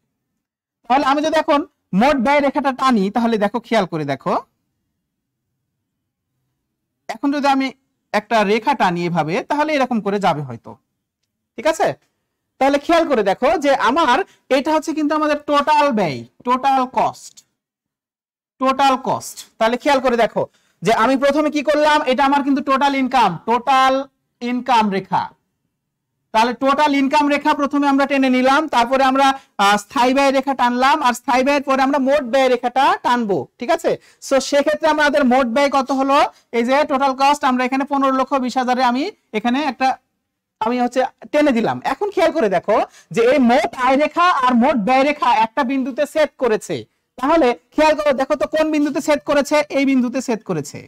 A: তাহলে আমি যদি এখন মোট ব্যয় রেখাটা টানি তাহলে দেখো খেয়াল করে দেখো এখন যদি আমি একটা রেখা টানি এভাবে তাহলে এরকম করে যাবে হয়তো ঠিক আছে তাহলে খেয়াল করে দেখো যে আমার এটা হচ্ছে কিন্তু আমাদের টোটাল ব্যয় টোটাল কস্ট টোটাল কস্ট তাহলে খেয়াল করে দেখো যে আমি প্রথমে কি করলাম এটা আমার কিন্তু টোটাল ইনকাম টোটাল ইনকাম রেখা তাহলে টোটাল ইনকাম রেখা প্রথমে আমরা টেনে নিলাম তারপরে আমরা স্থায়ী ব্যয় রেখা টানলাম আর স্থায়ী ব্যয়ের পরে আমরা মোট ব্যয় রেখাটা টানবো ঠিক আছে সো সেক্ষেত্রে আমাদের মোট ব্যয় কত হলো এই যে টোটাল কস্ট আমরা এখানে পনেরো লক্ষ বিশ হাজারে আমি এখানে একটা আমি হচ্ছে টেনে দিলাম এখন খেয়াল করে দেখো যে এই মোট আয় রেখা আর মোট ব্যয় রেখা একটা বিন্দুতে সেট করেছে তাহলে খেয়াল করে দেখো তো কোন বিন্দুতে সেট করেছে এই বিন্দুতে সেট করেছে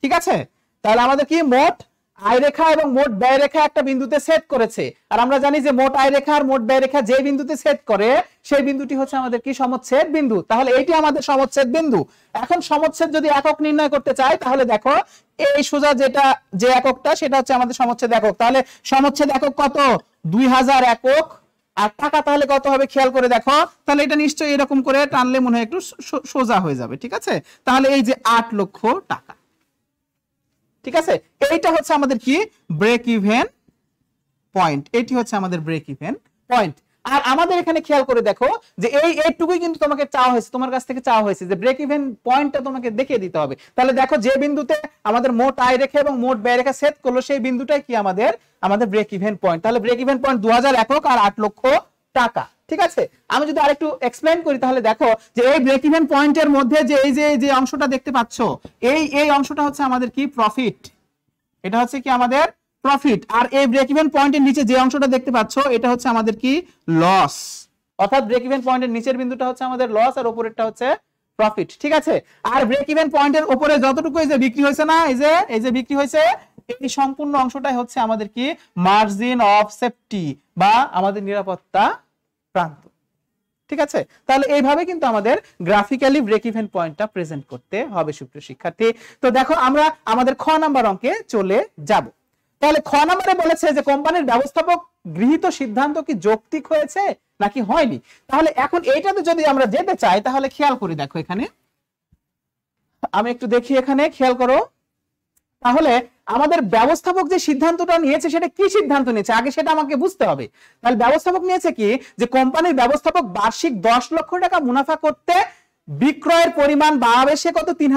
A: ঠিক আছে তাহলে আমাদের কি মোট আয় রেখা এবং মোট ব্যয় রেখা একটা বিন্দুতে সেট করেছে আর আমরা জানি যে মোট আয় রেখা আর মোট ব্যয় রেখা যে বিন্দুতে সেট করে সেই বিন্দুটি হচ্ছে আমাদের কি সমচ্ছেদ বিন্দু তাহলে এটি আমাদের সমচ্ছেদ বিন্দু এখন সমচ্ছেদ যদি একক নির্ণয় করতে চাই তাহলে দেখো এই সোজা যেটা যে এককটা সেটা হচ্ছে আমাদের সমচ্ছেদ একক তাহলে সমচ্ছেদ একক কত দুই হাজার একক আর টাকা তাহলে কত হবে খেয়াল করে দেখো তাহলে এটা নিশ্চয়ই এরকম করে টানলে মনে হয় একটু সোজা হয়ে যাবে ঠিক আছে তাহলে এই যে আট লক্ষ টাকা ঠিক আছে এইটা হচ্ছে আমাদের কি ব্রেক ইভেন পয়েন্ট এটি হচ্ছে আমাদের ব্রেক ইভেন পয়েন্ট আর আমাদের এখানে খেয়াল করে দেখো যে এই এইটুকুই কিন্তু তোমাকে চাওয়া হয়েছে তোমার কাছ থেকে চাওয়া হয়েছে যে ব্রেক ইভেন পয়েন্টটা তোমাকে দেখিয়ে দিতে হবে তাহলে দেখো যে বিন্দুতে আমাদের মোট আয় রেখে এবং মোট ব্যয় রেখা সেট করলো সেই বিন্দুটাই কি আমাদের আমাদের ব্রেক ইভেন পয়েন্ট তাহলে ব্রেক ইভেন পয়েন্ট দু হাজার একক আর আট লক্ষ টাকা ঠিক আছে আমি যদি আরেকটু এক্সপ্লেন করি তাহলে দেখো যে এই ব্রেক ইভেন পয়েন্টের মধ্যে যে এই যে যে অংশটা দেখতে পাচ্ছ এই এই অংশটা হচ্ছে আমাদের কি প্রফিট এটা হচ্ছে কি আমাদের প্রফিট আর এই ব্রেক ইভেন পয়েন্টের নিচে যে অংশটা দেখতে পাচ্ছ এটা হচ্ছে আমাদের কি লস অর্থাৎ ব্রেক ইভেন পয়েন্টের নিচের বিন্দুটা হচ্ছে আমাদের লস আর উপরেরটা হচ্ছে প্রফিট ঠিক আছে আর ব্রেক ইভেন পয়েন্টের উপরে যতটুকু এই যে বিক্রি হয়েছে না এই যে এই যে বিক্রি হয়েছে এই সম্পূর্ণ অংশটাই হচ্ছে আমাদের কি মার্জিন অফ সেফটি বা আমাদের নিরাপত্তা প্রান্ত ঠিক আছে তাহলে এইভাবে কিন্তু আমাদের গ্রাফিক্যালি ব্রেক ইভেন পয়েন্টটা প্রেজেন্ট করতে হবে সুপ্রিয় শিক্ষার্থী তো দেখো আমরা আমাদের খ নাম্বার অঙ্কে চলে যাব তাহলে খ নাম্বারে বলেছে যে কোম্পানির ব্যবস্থাপক গৃহীত সিদ্ধান্ত কি যৌক্তিক হয়েছে নাকি হয়নি তাহলে এখন এইটাতে যদি আমরা যেতে চাই তাহলে খেয়াল করি দেখো এখানে আমি একটু দেখি এখানে খেয়াল করো তাহলে আমাদের ব্যবস্থাপক যে সিদ্ধান্তটা নিয়েছে সেটা কি সিদ্ধান্ত নিয়েছে আগে সেটা আমাকে বুঝতে হবে তাহলে ব্যবস্থাপক নিয়েছে কি যে কোম্পানির ব্যবস্থাপক বার্ষিক দশ লক্ষ টাকা মুনাফা করতে বিক্রয়ের পরিমাণ বাড়াবে সে কত তিন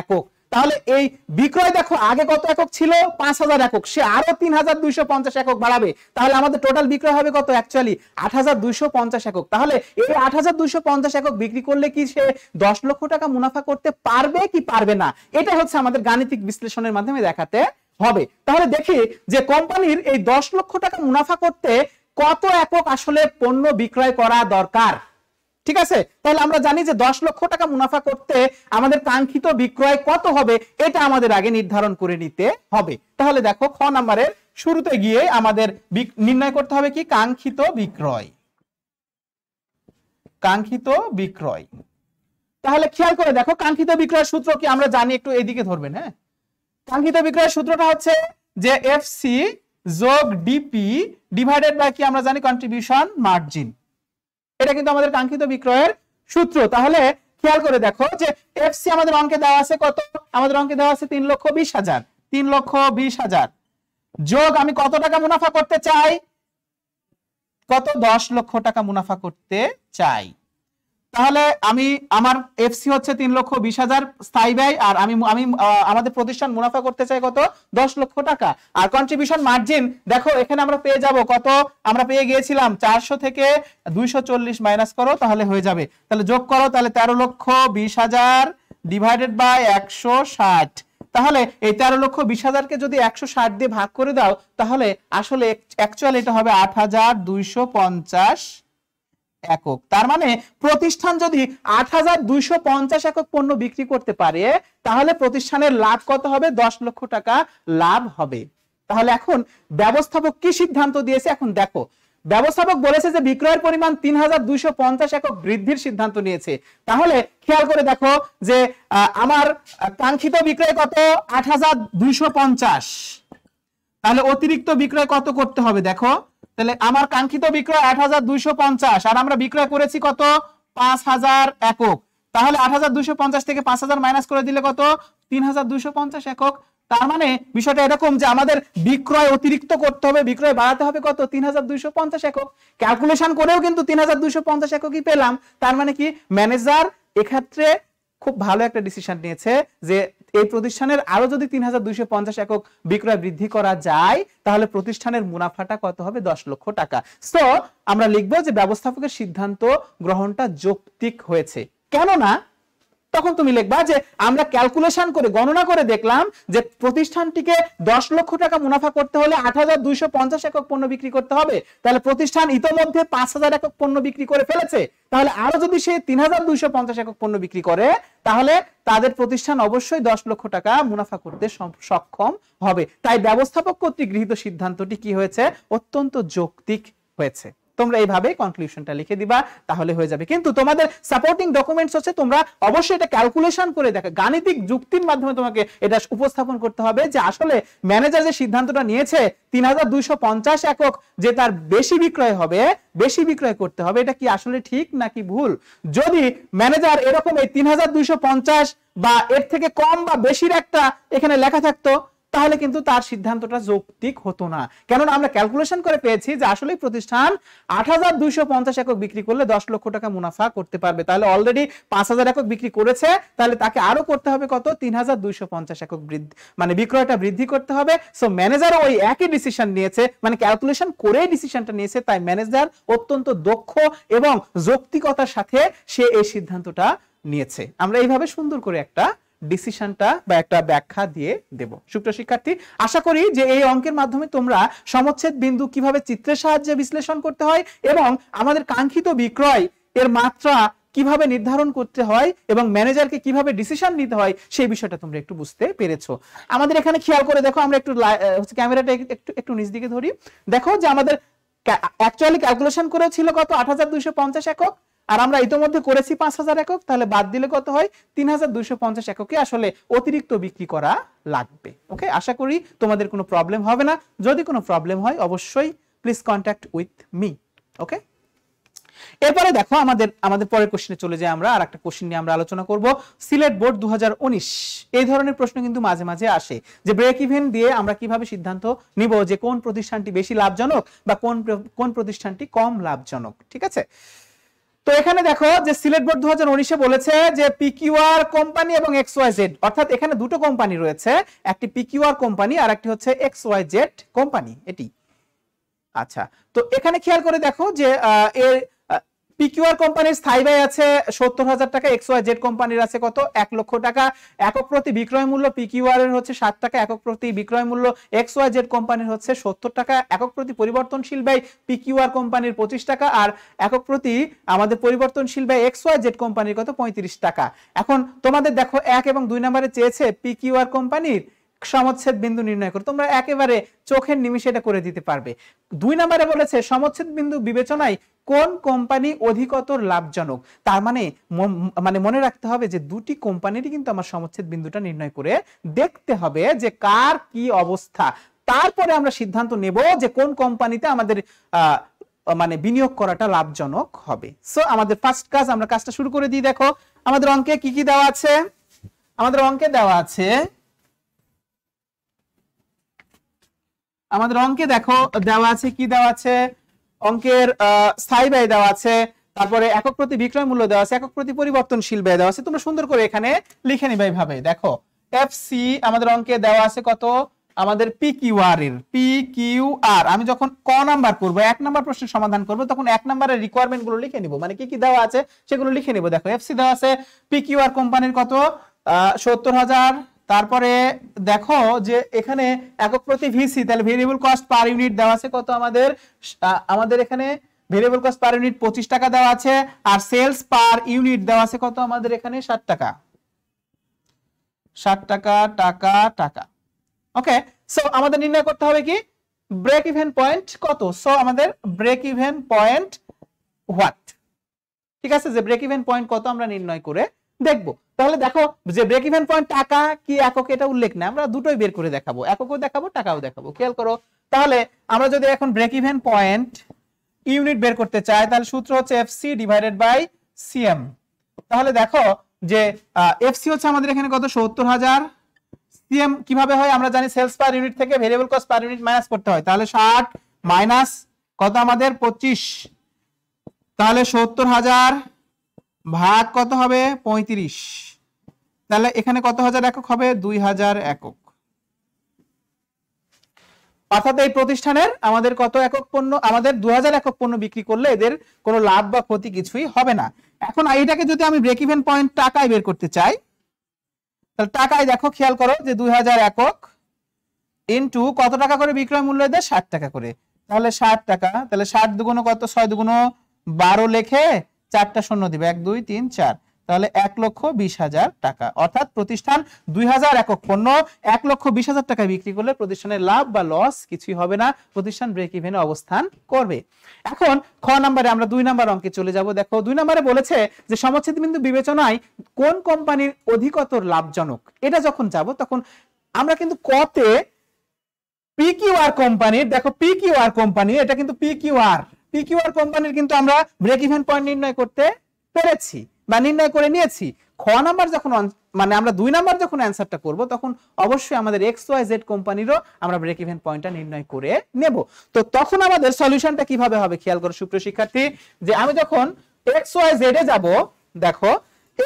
A: একক তাহলে এই বিক্রয় দেখো আগে কত একক ছিল পাঁচ হাজার একক সে আরো তিন হাজার দুইশো পঞ্চাশ একক বাড়াবে তাহলে আমাদের টোটাল বিক্রয় হবে কত অ্যাকচুয়ালি আট হাজার দুইশো পঞ্চাশ একক তাহলে এই আট হাজার দুইশো পঞ্চাশ একক বিক্রি করলে কি সে দশ লক্ষ টাকা মুনাফা করতে পারবে কি পারবে না এটা হচ্ছে আমাদের গাণিতিক বিশ্লেষণের মাধ্যমে দেখাতে হবে তাহলে দেখি যে কোম্পানির এই দশ লক্ষ টাকা মুনাফা করতে কত একক আসলে পণ্য বিক্রয় করা দরকার ঠিক আছে তাহলে আমরা জানি যে দশ লক্ষ টাকা মুনাফা করতে আমাদের কাঙ্ক্ষিত বিক্রয় কত হবে এটা আমাদের আগে নির্ধারণ করে নিতে হবে তাহলে দেখো খ নাম্বারের শুরুতে গিয়ে আমাদের নির্ণয় করতে হবে কি কাঙ্ক্ষিত বিক্রয় কাঙ্ক্ষিত বিক্রয় তাহলে খেয়াল করে দেখো কাঙ্ক্ষিত বিক্রয়ের সূত্র কি আমরা জানি একটু এদিকে ধরবেন হ্যাঁ কাঙ্ক্ষিত বিক্রয়ের সূত্রটা হচ্ছে যে এফসি যোগ ডিপি ডিভাইডেড বাই কি আমরা জানি কন্ট্রিবিউশন মার্জিন এটা কিন্তু আমাদের কাঙ্ক্ষিত বিক্রয়ের সূত্র তাহলে খেয়াল করে দেখো যে এফসি আমাদের অঙ্কে দেওয়া আছে কত আমাদের অঙ্কে দেওয়া আছে তিন লক্ষ বিশ হাজার তিন লক্ষ বিশ হাজার যোগ আমি কত টাকা মুনাফা করতে চাই কত দশ লক্ষ টাকা মুনাফা করতে চাই তাহলে আমি আমার এফসি হচ্ছে তিন লক্ষ বিশ হাজার স্থায়ী ব্যয় আর আমি আমি আমাদের প্রতিষ্ঠান মুনাফা করতে চাই কত দশ লক্ষ টাকা আর কন্ট্রিবিউশন মার্জিন দেখো এখানে আমরা পেয়ে যাব কত আমরা পেয়ে গিয়েছিলাম চারশো থেকে দুইশো চল্লিশ মাইনাস করো তাহলে হয়ে যাবে তাহলে যোগ করো তাহলে তেরো লক্ষ বিশ হাজার ডিভাইডেড বাই একশো ষাট তাহলে এই তেরো লক্ষ বিশ হাজারকে যদি একশো ষাট দিয়ে ভাগ করে দাও তাহলে আসলে অ্যাকচুয়ালি এটা হবে আট হাজার দুইশো পঞ্চাশ একক তার মানে প্রতিষ্ঠান যদি আট একক পণ্য বিক্রি করতে পারে তাহলে প্রতিষ্ঠানের লাভ কত হবে দশ লক্ষ টাকা লাভ হবে তাহলে এখন ব্যবস্থাপক কি সিদ্ধান্ত দিয়েছে এখন দেখো ব্যবস্থাপক বলেছে যে বিক্রয়ের পরিমাণ তিন একক বৃদ্ধির সিদ্ধান্ত নিয়েছে তাহলে খেয়াল করে দেখো যে আমার কাঙ্ক্ষিত বিক্রয় কত আট তাহলে অতিরিক্ত বিক্রয় কত করতে হবে দেখো তাহলে আমার কাঙ্ক্ষিত বিক্রয় আট হাজার দুইশো আর আমরা বিক্রয় করেছি কত পাঁচ হাজার একক তাহলে আট হাজার থেকে পাঁচ মাইনাস করে দিলে কত তিন একক তার মানে বিষয়টা এরকম যে আমাদের বিক্রয় অতিরিক্ত করতে হবে বিক্রয় বাড়াতে হবে কত তিন একক ক্যালকুলেশন করেও কিন্তু তিন এককই পেলাম তার মানে কি ম্যানেজার এক্ষেত্রে খুব ভালো একটা ডিসিশন নিয়েছে যে এই প্রতিষ্ঠানের আরো যদি তিন একক বিক্রয় বৃদ্ধি করা যায় তাহলে প্রতিষ্ঠানের মুনাফাটা কত হবে দশ লক্ষ টাকা সো আমরা লিখবো যে ব্যবস্থাপকের সিদ্ধান্ত গ্রহণটা যৌক্তিক হয়েছে কেননা তখন তুমি লিখবা যে আমরা ক্যালকুলেশন করে গণনা করে দেখলাম যে প্রতিষ্ঠানটিকে দশ লক্ষ টাকা মুনাফা করতে হলে আট হাজার দুইশো পঞ্চাশ একক পণ্য বিক্রি করতে হবে তাহলে প্রতিষ্ঠান ইতোমধ্যে পাঁচ হাজার একক পণ্য বিক্রি করে ফেলেছে তাহলে আরো যদি সে তিন হাজার দুইশো পঞ্চাশ একক পণ্য বিক্রি করে তাহলে তাদের প্রতিষ্ঠান অবশ্যই দশ লক্ষ টাকা মুনাফা করতে সক্ষম হবে তাই ব্যবস্থাপক কর্তৃক গৃহীত সিদ্ধান্তটি কি হয়েছে অত্যন্ত যৌক্তিক হয়েছে তোমরা এইভাবে কনক্লুশনটা লিখে দিবা তাহলে হয়ে যাবে কিন্তু তোমাদের সাপোর্টিং ডকুমেন্টস হচ্ছে তোমরা অবশ্যই এটা ক্যালকুলেশন করে দেখা গাণিতিক যুক্তির মাধ্যমে তোমাকে এটা উপস্থাপন করতে হবে যে আসলে ম্যানেজার যে সিদ্ধান্তটা নিয়েছে তিন একক যে তার বেশি বিক্রয় হবে বেশি বিক্রয় করতে হবে এটা কি আসলে ঠিক নাকি ভুল যদি ম্যানেজার এরকম এই তিন বা এর থেকে কম বা বেশির একটা এখানে লেখা থাকতো তাহলে কিন্তু তার সিদ্ধান্তটা যৌক্তিক হতো না কেননা আমরা ক্যালকুলেশন করে পেয়েছি যে আসলে প্রতিষ্ঠান আট একক বিক্রি করলে দশ লক্ষ টাকা মুনাফা করতে পারবে তাহলে অলরেডি পাঁচ একক বিক্রি করেছে তাহলে তাকে আরো করতে হবে কত তিন একক বৃদ্ধি মানে বিক্রয়টা বৃদ্ধি করতে হবে সো ম্যানেজারও ওই একই ডিসিশন নিয়েছে মানে ক্যালকুলেশন করে ডিসিশনটা নিয়েছে তাই ম্যানেজার অত্যন্ত দক্ষ এবং যৌক্তিকতার সাথে সে এই সিদ্ধান্তটা নিয়েছে আমরা এইভাবে সুন্দর করে একটা ডিসিশনটা বা একটা ব্যাখ্যা দিয়ে দেব সুপ্র শিক্ষার্থী আশা করি যে এই অঙ্কের মাধ্যমে তোমরা সমচ্ছেদ বিন্দু কিভাবে চিত্রের সাহায্যে বিশ্লেষণ করতে হয় এবং আমাদের কাঙ্ক্ষিত বিক্রয় এর মাত্রা কিভাবে নির্ধারণ করতে হয় এবং ম্যানেজারকে কিভাবে ডিসিশন নিতে হয় সেই বিষয়টা তোমরা একটু বুঝতে পেরেছো আমাদের এখানে খেয়াল করে দেখো আমরা একটু হচ্ছে ক্যামেরাটা একটু একটু নিজ দিকে ধরি দেখো যে আমাদের অ্যাকচুয়ালি ক্যালকুলেশন করেও ছিল কত আট হাজার দুইশো পঞ্চাশ একক আর আমরা ইতিমধ্যে করেছি পাঁচ হাজার একক তাহলে বাদ দিলে কত হয় তিন হাজার দুইশো পঞ্চাশ এককে আসলে অতিরিক্ত বিক্রি করা লাগবে ওকে আশা করি তোমাদের কোনো প্রবলেম হবে না যদি কোনো প্রবলেম হয় অবশ্যই please contact with me okay এরপরে দেখো আমাদের আমাদের পরের কোশ্চিনে চলে যাই আমরা আর একটা কোশ্চিন নিয়ে আমরা আলোচনা করব সিলেট বোর্ড দু এই ধরনের প্রশ্ন কিন্তু মাঝে মাঝে আসে যে ব্রেক ইভেন দিয়ে আমরা কিভাবে সিদ্ধান্ত নিব যে কোন প্রতিষ্ঠানটি বেশি লাভজনক বা কোন কোন প্রতিষ্ঠানটি কম লাভজনক ঠিক আছে তো এখানে দেখো যে সিলেট বোর্ড দু হাজার উনিশে বলেছে যে পিকিউআর কোম্পানি এবং এক্স ওয়াই জেড অর্থাৎ এখানে দুটো কোম্পানি রয়েছে একটি পিকিউআর কোম্পানি আর একটি হচ্ছে এক্স ওয়াই জেড কোম্পানি এটি আচ্ছা তো এখানে খেয়াল করে দেখো যে এর পিকিউআর কোম্পানির স্থায়ী আছে সত্তর হাজার টাকা এক্স ওয়াই জেড কোম্পানির আছে কত এক লক্ষ টাকা একক প্রতি বিক্রয় মূল্য পিকিউআর এর হচ্ছে ষাট টাকা একক প্রতি বিক্রয় মূল্য এক্স ওয়াই জেড কোম্পানির হচ্ছে সত্তর টাকা একক প্রতি পরিবর্তনশীল ব্যয় পিকিউআর কোম্পানির পঁচিশ টাকা আর একক প্রতি আমাদের পরিবর্তনশীল ব্যয় এক্স ওয়াই জেড কোম্পানির কত পঁয়ত্রিশ টাকা এখন তোমাদের দেখো এক এবং দুই নম্বরে চেয়েছে পিকিউআর কোম্পানির সমচ্ছেদ বিন্দু নির্ণয় করো তোমরা একেবারে চোখের নিমিষে এটা করে দিতে পারবে দুই নম্বরে বলেছে সমচ্ছেদ বিন্দু বিবেচনায় কোন কোম্পানি অধিকতর লাভজনক তার মানে মানে মনে রাখতে হবে যে দুটি কোম্পানিরই কিন্তু আমার সমচ্ছেদ বিন্দুটা নির্ণয় করে দেখতে হবে যে কার কি অবস্থা তারপরে আমরা সিদ্ধান্ত নেব যে কোন কোম্পানিতে আমাদের মানে বিনিয়োগ করাটা লাভজনক হবে সো আমাদের ফার্স্ট কাজ আমরা কাজটা শুরু করে দিই দেখো আমাদের অঙ্কে কি কি দেওয়া আছে আমাদের অঙ্কে দেওয়া আছে আমাদের অঙ্কে দেখো দেওয়া আছে কি দেওয়া আছে অঙ্কের স্থায়ী ব্যয় দেওয়া আছে তারপরে একক প্রতি বিক্রয় মূল্য দেওয়া আছে একক প্রতি পরিবর্তনশীল ব্যয় দেওয়া আছে তোমরা সুন্দর করে এখানে লিখে নিবে এইভাবে দেখো এফ সি আমাদের অঙ্কে দেওয়া আছে কত আমাদের পি কিউ আর এর পি কিউ আর আমি যখন ক নাম্বার করব এক নাম্বার প্রশ্নের সমাধান করব তখন এক নাম্বারের রিকোয়ারমেন্ট গুলো লিখে নিব মানে কি কি দেওয়া আছে সেগুলো লিখে নিব দেখো এফ সি দেওয়া আছে পি কিউ আর কোম্পানির কত সত্তর হাজার তারপরে দেখো যে এখানে একক প্রতি ভিসি তাহলে ভেরিয়েবল কস্ট পার ইউনিট দেওয়া আছে কত আমাদের আমাদের এখানে ভেরিয়েবল কস্ট পার ইউনিট পঁচিশ টাকা দেওয়া আছে আর সেলস পার ইউনিট দেওয়া আছে কত আমাদের এখানে ষাট টাকা ষাট টাকা টাকা টাকা ওকে সো আমাদের নির্ণয় করতে হবে কি ব্রেক ইভেন পয়েন্ট কত সো আমাদের ব্রেক ইভেন পয়েন্ট হোয়াট ঠিক আছে যে ব্রেক ইভেন পয়েন্ট কত আমরা নির্ণয় করে দেখবো তাহলে দেখো যে ব্রেক ইভেন পয়েন্ট টাকা কি একক এটা উল্লেখ না আমরা দুটোই বের করে দেখাবো এককও দেখাবো টাকাও দেখাবো খেয়াল করো তাহলে আমরা যদি এখন ব্রেক ইভেন পয়েন্ট ইউনিট বের করতে চাই তাহলে সূত্র হচ্ছে F C divided by CM তাহলে দেখো যে এফ সি হচ্ছে আমাদের এখানে কত সত্তর হাজার সিএম কিভাবে হয় আমরা জানি সেলস পার ইউনিট থেকে variable cost per unit minus করতে হয় তাহলে ষাট মাইনাস কত আমাদের পঁচিশ তাহলে সত্তর হাজার ভাগ কত হবে পঁয়ত্রিশ তাহলে এখানে কত হাজার একক হবে দুই হাজার একক অর্থাৎ এই প্রতিষ্ঠানের আমাদের কত একক পণ্য আমাদের দু হাজার একক পণ্য বিক্রি করলে এদের কোনো লাভ বা ক্ষতি কিছুই হবে না এখন এইটাকে যদি আমি ব্রেক ইভেন পয়েন্ট টাকায় বের করতে চাই তাহলে টাকায় দেখো খেয়াল করো যে দুই হাজার একক ইন্টু কত টাকা করে বিক্রয় মূল্য এদের ষাট টাকা করে তাহলে ষাট টাকা তাহলে ষাট দুগুণ কত ছয় দুগুণ বারো লেখে চারটা শূন্য দিবে এক দুই তিন চার তাহলে এক লক্ষ বিশ হাজার টাকা অর্থাৎ প্রতিষ্ঠান দুই হাজার একক পণ্য এক লক্ষ বিশ হাজার টাকায় বিক্রি করলে প্রতিষ্ঠানের লাভ বা লস কিছুই হবে না প্রতিষ্ঠান ব্রেক ইভেনে অবস্থান করবে এখন খ নাম্বারে আমরা দুই নাম্বার অঙ্কে চলে যাব দেখো দুই নাম্বারে বলেছে যে সমচ্ছেদ বিন্দু বিবেচনায় কোন কোম্পানির অধিকতর লাভজনক এটা যখন যাব তখন আমরা কিন্তু কতে আর কোম্পানির দেখো আর কোম্পানি এটা কিন্তু পি আর পিকিউআর কোম্পানির কিন্তু আমরা ব্রেক ইভেন পয়েন্ট নির্ণয় করতে পেরেছি বা নির্ণয় করে নিয়েছি খ নাম্বার যখন মানে আমরা দুই নাম্বার যখন অ্যান্সারটা করব তখন অবশ্যই আমাদের এক্স ওয়াই জেড কোম্পানিরও আমরা ব্রেক ইভেন পয়েন্টটা নির্ণয় করে নেব তো তখন আমাদের সলিউশনটা কিভাবে হবে খেয়াল করো সুপ্রিয় শিক্ষার্থী যে আমি যখন এক্স ওয়াই জেড এ যাব দেখো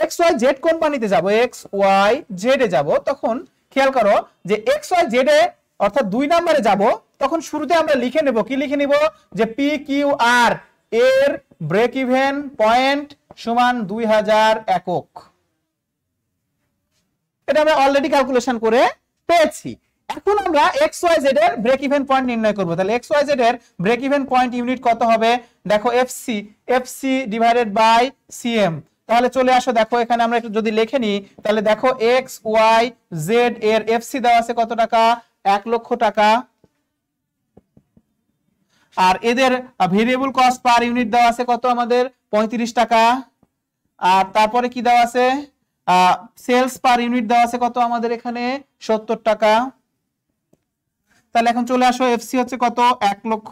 A: এক্স ওয়াই জেড কোম্পানিতে যাব এক্স ওয়াই জেড এ যাব তখন খেয়াল করো যে এক্স ওয়াই জেড এ অর্থাৎ দুই নাম্বারে যাব তখন শুরুতে আমরা লিখে নেব কি লিখে নিব যে পি কিউ আর এর ব্রেক ইভেন পয়েন্ট সমান দুই হাজার একক এটা আমরা অলরেডি ক্যালকুলেশন করে পেয়েছি এখন আমরা এক্স ওয়াই জেড এর ব্রেক ইভেন পয়েন্ট নির্ণয় করব তাহলে এক্স ওয়াই জেড এর ব্রেক ইভেন পয়েন্ট ইউনিট কত হবে দেখো F C F C divided by C M তাহলে চলে আসো দেখো এখানে আমরা একটু যদি লেখে নিই তাহলে দেখো এক্স ওয়াই জেড এর এফ সি দেওয়া আছে কত টাকা এক লক্ষ টাকা আর এদের ভেরিয়েবল কস্ট পার ইউনিট দেওয়া আছে কত আমাদের পঁয়ত্রিশ টাকা আর তারপরে কি দেওয়া আছে সেলস পার ইউনিট দেওয়া আছে কত আমাদের এখানে সত্তর টাকা তাহলে এখন চলে আসো এফসি হচ্ছে কত এক লক্ষ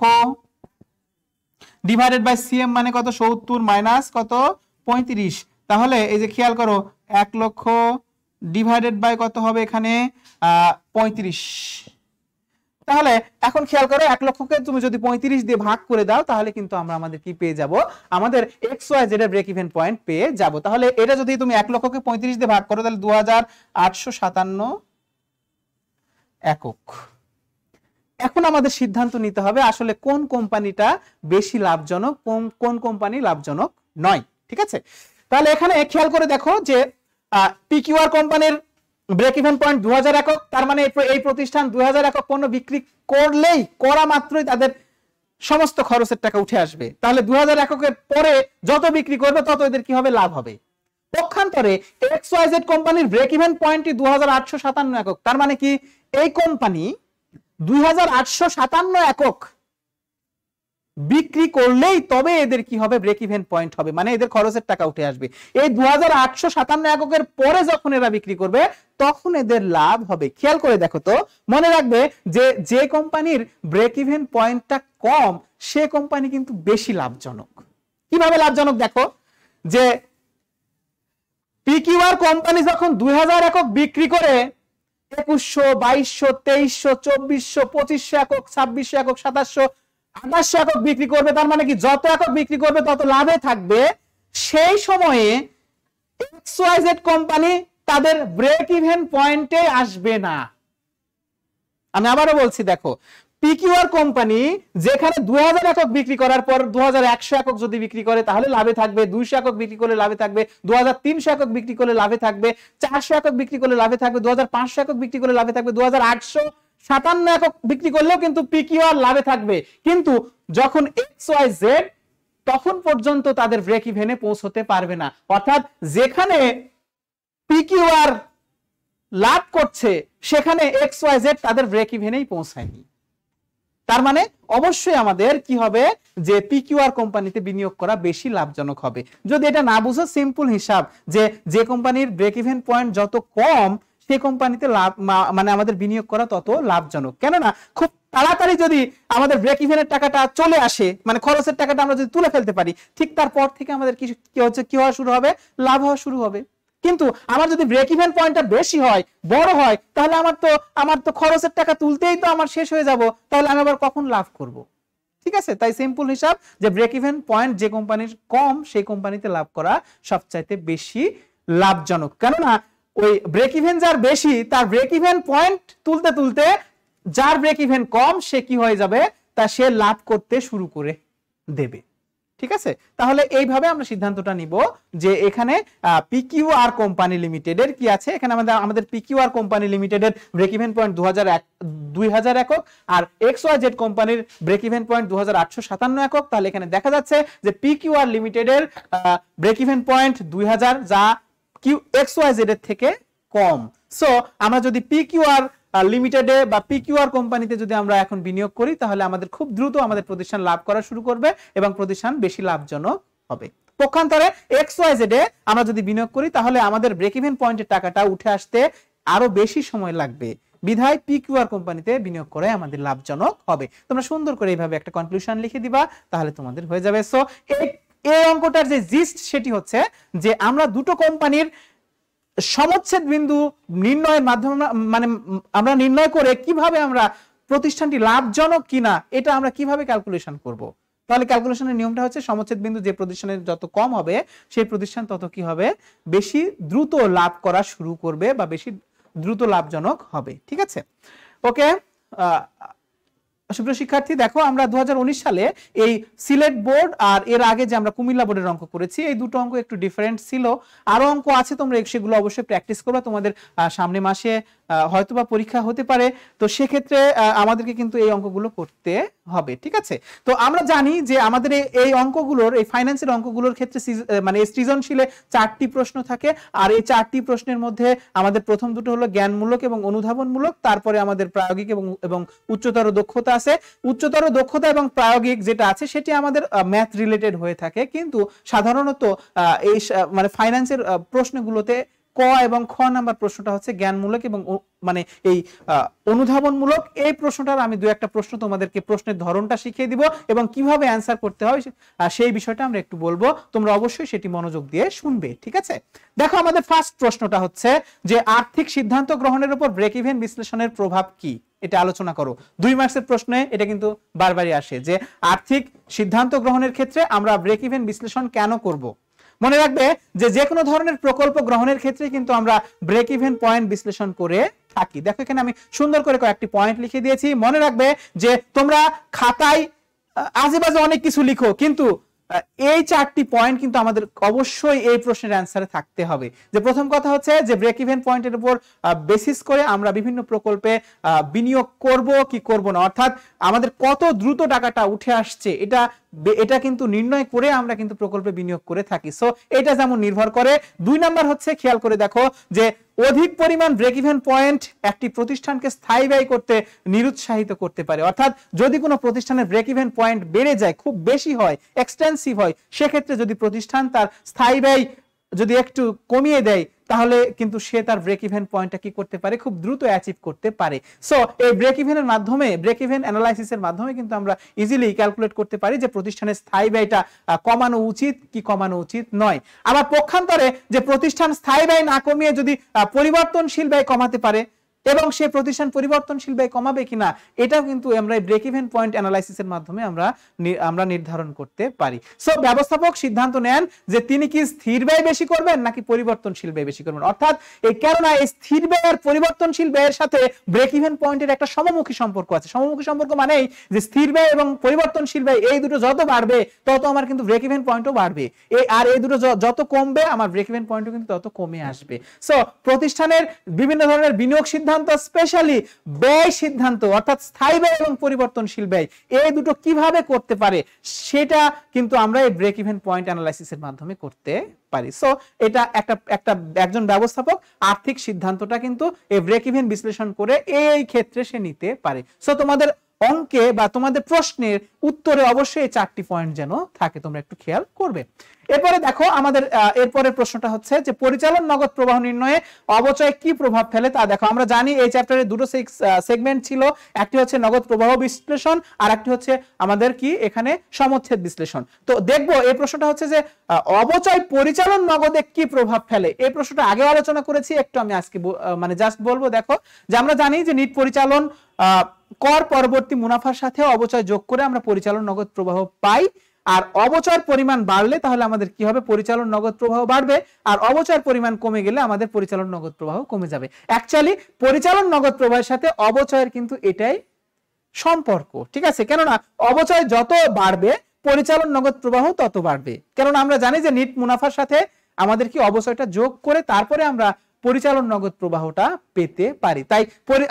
A: ডিভাইডেড বাই সিএম মানে কত সত্তর মাইনাস কত পঁয়ত্রিশ তাহলে এই যে খেয়াল করো এক লক্ষ ডিভাইডেড বাই কত হবে এখানে পঁয়ত্রিশ তাহলে এখন খেয়াল করো এক লক্ষকে তুমি যদি পঁয়ত্রিশ দিয়ে ভাগ করে দাও তাহলে কিন্তু আমরা আমাদের কি পেয়ে যাব আমাদের এক্স ওয়াই জেড এর ব্রেক ইভেন পয়েন্ট পেয়ে যাব তাহলে এটা যদি তুমি এক লক্ষকে পঁয়ত্রিশ দিয়ে ভাগ করো তাহলে দু একক এখন আমাদের সিদ্ধান্ত নিতে হবে আসলে কোন কোম্পানিটা বেশি লাভজনক কোন কোম্পানি লাভজনক নয় ঠিক আছে তাহলে এখানে খেয়াল করে দেখো যে পিকিউআর কোম্পানির ব্রেক ইভেন পয়েন্ট দু একক তার মানে এই প্রতিষ্ঠান দু একক পণ্য বিক্রি করলেই করা মাত্রই তাদের সমস্ত খরচের টাকা উঠে আসবে তাহলে দু এককের পরে যত বিক্রি করবে তত এদের কি হবে লাভ হবে পক্ষান্তরে এক্স ওয়াই জেড কোম্পানির ব্রেক ইভেন পয়েন্টটি দু একক তার মানে কি এই কোম্পানি দুই একক বিক্রি করলেই তবে এদের কি হবে ব্রেক ইভেন পয়েন্ট হবে মানে এদের খরচের টাকা উঠে আসবে এই দু হাজার এককের পরে যখন এরা বিক্রি করবে তখন এদের লাভ হবে খেয়াল করে দেখো তো মনে রাখবে যে যে কোম্পানির ব্রেক ইভেন পয়েন্টটা কম সে কোম্পানি কিন্তু বেশি লাভজনক কিভাবে লাভজনক দেখো যে পিকিউআর কোম্পানি যখন দুই একক বিক্রি করে একুশশো বাইশশো তেইশশো চব্বিশশো পঁচিশশো একক ছাব্বিশশো একক সাতাশশো আঠাশশো একক বিক্রি করবে তার মানে কি যত একক বিক্রি করবে তত লাভে থাকবে সেই সময়ে এক্স ওয়াই জেড কোম্পানি তাদের ব্রেক ইভেন পয়েন্টে আসবে না আমি আবারও বলছি দেখো পিকিউআর কোম্পানি যেখানে দু একক বিক্রি করার পর দু একক যদি বিক্রি করে তাহলে লাভে থাকবে দুইশো একক বিক্রি করলে লাভে থাকবে দু একক বিক্রি করলে লাভে থাকবে চারশো একক বিক্রি করলে লাভে থাকবে দু একক বিক্রি করলে লাভে থাকবে দু সাতান্ন একক বিক্রি করলেও কিন্তু পিকিওয়ার লাভে থাকবে কিন্তু যখন এক্স ওয়াই জেড তখন পর্যন্ত তাদের ব্রেক ইভেনে পৌঁছতে পারবে না অর্থাৎ যেখানে পিকিওয়ার লাভ করছে সেখানে এক্স ওয়াই জেড তাদের ব্রেক ইভেনেই পৌঁছায়নি তার মানে অবশ্যই আমাদের কি হবে যে পিকিউআর কোম্পানিতে বিনিয়োগ করা বেশি লাভজনক হবে যদি এটা না বুঝো সিম্পল হিসাব যে যে কোম্পানির ব্রেক ইভেন পয়েন্ট যত কম সে কোম্পানিতে লাভ মানে আমাদের বিনিয়োগ করা তত লাভজনক কেননা খুব তাড়াতাড়ি যদি আমাদের ব্রেক ইভেনের টাকাটা চলে আসে মানে খরচের টাকাটা আমরা যদি তুলে ফেলতে পারি ঠিক তারপর থেকে আমাদের কিছু কি হচ্ছে কি হওয়া শুরু হবে লাভ হওয়া শুরু হবে কিন্তু আমার যদি ব্রেক ইভেন পয়েন্টটা বেশি হয় বড় হয় তাহলে আমার তো আমার তো খরচের টাকা তুলতেই তো আমার শেষ হয়ে যাব তাহলে আমি আবার কখন লাভ করব ঠিক আছে তাই সিম্পল হিসাব যে ব্রেক ইভেন পয়েন্ট যে কোম্পানির কম সেই কোম্পানিতে লাভ করা সবচাইতে বেশি লাভজনক কেননা ওই ব্রেক ইভেন যার বেশি তার ব্রেক ইভেন পয়েন্ট তুলতে তুলতে যার ব্রেক ইভেন কম সে কি হয়ে যাবে তা সে লাভ করতে শুরু করে দেবে ঠিক আছে তাহলে এইভাবে আমরা সিদ্ধান্তটা নিব যে এখানে পিকিউআর কোম্পানি লিমিটেডের কি আছে এখানে আমাদের আমাদের পিকিউআর কোম্পানি লিমিটেডের ব্রেক ইভেন পয়েন্ট দু হাজার একক আর এক্স ওয়াই জেড কোম্পানির ব্রেক ইভেন পয়েন্ট দু সাতান্ন একক তাহলে এখানে দেখা যাচ্ছে যে পিকিউআর লিমিটেডের ব্রেক ইভেন পয়েন্ট দুই যা কিউ এক্স ওয়াই থেকে কম সো আমরা যদি পি আর লিমিটেডে বা পিকিউআর কোম্পানিতে যদি আমরা এখন বিনিয়োগ করি তাহলে আমাদের খুব দ্রুত আমাদের প্রতিষ্ঠান লাভ করা শুরু করবে এবং প্রতিষ্ঠান বেশি লাভজনক হবে পক্ষান্তরে এক্স ওয়াই জেডে আমরা যদি বিনিয়োগ করি তাহলে আমাদের ব্রেক ইভেন পয়েন্টের টাকাটা উঠে আসতে আরো বেশি সময় লাগবে বিধায় পিকিউআর কোম্পানিতে বিনিয়োগ করে আমাদের লাভজনক হবে তোমরা সুন্দর করে এইভাবে একটা কনক্লুশন লিখে দিবা তাহলে তোমাদের হয়ে যাবে সো এই এই অঙ্কটার যে জিস্ট সেটি হচ্ছে যে আমরা দুটো কোম্পানির সমচ্ছেদ বিন্দু নির্ণয়ের মাধ্যমে মানে আমরা নির্ণয় করে কিভাবে আমরা প্রতিষ্ঠানটি লাভজনক কিনা এটা আমরা কিভাবে ক্যালকুলেশন করব। তাহলে ক্যালকুলেশনের নিয়মটা হচ্ছে সমচ্ছেদ বিন্দু যে প্রতিষ্ঠানের যত কম হবে সেই প্রতিষ্ঠান তত কি হবে বেশি দ্রুত লাভ করা শুরু করবে বা বেশি দ্রুত লাভজনক হবে ঠিক আছে ওকে সুপ্রিয় শিক্ষার্থী দেখো আমরা দু সালে এই সিলেট বোর্ড আর এর আগে যে আমরা কুমিল্লা বোর্ডের অঙ্ক করেছি এই দুটো অঙ্ক একটু ডিফারেন্ট ছিল আরও অঙ্ক আছে তোমরা সেগুলো অবশ্যই প্র্যাকটিস করবা তোমাদের সামনে মাসে হয়তোবা পরীক্ষা হতে পারে তো সেক্ষেত্রে আমাদেরকে কিন্তু এই অঙ্কগুলো করতে হবে ঠিক আছে তো আমরা জানি যে আমাদের এই অঙ্কগুলোর এই ফাইন্যান্সের অঙ্কগুলোর ক্ষেত্রে মানে সৃজনশীলে চারটি প্রশ্ন থাকে আর এই চারটি প্রশ্নের মধ্যে আমাদের প্রথম দুটো হলো জ্ঞানমূলক এবং অনুধাবনমূলক তারপরে আমাদের প্রায়োগিক এবং এবং উচ্চতর দক্ষতা আছে উচ্চতর দক্ষতা এবং প্রায়োগিক যেটা আছে সেটি আমাদের ম্যাথ রিলেটেড হয়ে থাকে কিন্তু সাধারণত এই মানে ফাইন্যান্সের প্রশ্নগুলোতে ক এবং খ নাম্বার প্রশ্নটা হচ্ছে জ্ঞানমূলক এবং মানে এই অনুধাবনমূলক এই প্রশ্নটার আমি দু একটা প্রশ্ন তোমাদেরকে প্রশ্নের ধরনটা শিখিয়ে দিব এবং কিভাবে অ্যান্সার করতে হয় সেই বিষয়টা আমরা একটু বলবো তোমরা অবশ্যই সেটি মনোযোগ দিয়ে শুনবে ঠিক আছে দেখো আমাদের ফার্স্ট প্রশ্নটা হচ্ছে যে আর্থিক সিদ্ধান্ত গ্রহণের উপর ব্রেক ইভেন বিশ্লেষণের প্রভাব কি এটা আলোচনা করো দুই মার্কসের প্রশ্নে এটা কিন্তু বারবারই আসে যে আর্থিক সিদ্ধান্ত গ্রহণের ক্ষেত্রে আমরা ব্রেক ইভেন বিশ্লেষণ কেন করবো মনে রাখবে যে যে কোনো ধরনের প্রকল্প গ্রহণের ক্ষেত্রে কিন্তু আমরা ব্রেক ইভেন পয়েন্ট বিশ্লেষণ করে থাকি দেখো এখানে আমি সুন্দর করে কয়েকটি পয়েন্ট লিখে দিয়েছি মনে রাখবে যে তোমরা খাতায় আজেবাজে অনেক কিছু লিখো কিন্তু এই চারটি পয়েন্ট কিন্তু আমাদের অবশ্যই এই প্রশ্নের অ্যান্সারে থাকতে হবে যে প্রথম কথা হচ্ছে যে ব্রেক ইভেন পয়েন্টের উপর বেসিস করে আমরা বিভিন্ন প্রকল্পে বিনিয়োগ করব কি করব না অর্থাৎ আমাদের কত দ্রুত টাকাটা উঠে আসছে এটা এটা কিন্তু নির্ণয় করে আমরা কিন্তু প্রকল্পে বিনিয়োগ করে থাকি সো এটা যেমন নির্ভর করে দুই নাম্বার হচ্ছে খেয়াল করে দেখো যে অধিক পরিমাণ ব্রেক ইভেন পয়েন্ট একটি প্রতিষ্ঠানকে স্থায়ী ব্যয় করতে নিরুৎসাহিত করতে পারে অর্থাৎ যদি কোনো প্রতিষ্ঠানের ব্রেক ইভেন পয়েন্ট বেড়ে যায় খুব বেশি হয় এক্সটেন্সিভ হয় সেক্ষেত্রে যদি প্রতিষ্ঠান তার স্থায়ী ব্যয় যদি একটু কমিয়ে দেয় তাহলে কিন্তু সে তার ব্রেক ইভেন পয়েন্টটা কি করতে পারে খুব দ্রুত অ্যাচিভ করতে পারে সো এই ব্রেক ইভেনের মাধ্যমে ব্রেক ইভেন অ্যানালাইসিসের মাধ্যমে কিন্তু আমরা ইজিলি ক্যালকুলেট করতে পারি যে প্রতিষ্ঠানের স্থায়ী ব্যয়টা কমানো উচিত কি কমানো উচিত নয় আবার পক্ষান্তরে যে প্রতিষ্ঠান স্থায়ী ব্যয় না কমিয়ে যদি পরিবর্তনশীল ব্যয় কমাতে পারে এবং সে প্রতিষ্ঠান পরিবর্তনশীল ব্যয় কমাবে কিনা এটাও কিন্তু আমরা ব্রেক ইভেন পয়েন্ট অ্যানালাইসিস এর মাধ্যমে আমরা আমরা নির্ধারণ করতে পারি সো ব্যবস্থাপক সিদ্ধান্ত নেন যে তিনি কি স্থির ব্যয় বেশি করবেন নাকি পরিবর্তনশীল ব্যয় বেশি করবেন অর্থাৎ এই কেননা এই স্থির ব্যয় আর পরিবর্তনশীল ব্যয়ের সাথে ব্রেক ইভেন পয়েন্টের একটা সমমুখী সম্পর্ক আছে সমমুখী সম্পর্ক মানেই যে স্থির ব্যয় এবং পরিবর্তনশীল ব্যয় এই দুটো যত বাড়বে তত আমার কিন্তু ব্রেক ইভেন পয়েন্টও বাড়বে এই আর এই দুটো যত কমবে আমার ব্রেক ইভেন পয়েন্টও কিন্তু তত কমে আসবে সো প্রতিষ্ঠানের বিভিন্ন ধরনের বিনিয়োগ সিদ্ধ সিদ্ধান্ত স্পেশালি ব্যয় সিদ্ধান্ত অর্থাৎ স্থায়ী ব্যয় এবং পরিবর্তনশীল ব্যয় এই দুটো কিভাবে করতে পারে সেটা কিন্তু আমরা এই ব্রেক ইভেন পয়েন্ট অ্যানালাইসিসের মাধ্যমে করতে পারি সো এটা একটা একটা একজন ব্যবস্থাপক আর্থিক সিদ্ধান্তটা কিন্তু এই ব্রেক ইভেন বিশ্লেষণ করে এই ক্ষেত্রে সে নিতে পারে সো তোমাদের অঙ্কে বা তোমাদের প্রশ্নের উত্তরে অবশ্যই চারটি পয়েন্ট যেন থাকে তোমরা একটু খেয়াল করবে এরপরে দেখো আমাদের এরপরের প্রশ্নটা হচ্ছে যে পরিচালন নগদ প্রবাহ নির্ণয়ে অবচয় কি প্রভাব ফেলে তা দেখো আমরা জানি এই চ্যাপ্টারে দুটো সেগমেন্ট ছিল একটি হচ্ছে নগদ প্রবাহ বিশ্লেষণ আর একটি হচ্ছে আমাদের কি এখানে সমচ্ছেদ বিশ্লেষণ তো দেখবো এই প্রশ্নটা হচ্ছে যে অবচয় পরিচালন নগদে কি প্রভাব ফেলে এই প্রশ্নটা আগে আলোচনা করেছি একটু আমি আজকে মানে জাস্ট বলবো দেখো যে আমরা জানি যে নিট পরিচালন আহ কর পরবর্তী মুনাফার সাথে অবচয় যোগ করে আমরা পরিচালন নগদ প্রবাহ পাই আর অবচয়ের পরিমাণ বাড়লে তাহলে আমাদের কি হবে পরিচালন নগদ প্রবাহ বাড়বে আর অবচয়ের পরিমাণ কমে গেলে আমাদের পরিচালন নগদ প্রবাহ কমে যাবে অ্যাকচুয়ালি পরিচালন নগদ প্রবাহের সাথে অবচয়ের কিন্তু এটাই সম্পর্ক ঠিক আছে কেননা অবচয় যত বাড়বে পরিচালন নগদ প্রবাহ তত বাড়বে কেননা আমরা জানি যে নিট মুনাফার সাথে আমাদের কি অবচয়টা যোগ করে তারপরে আমরা পরিচালন নগদ প্রবাহটা পেতে পারি তাই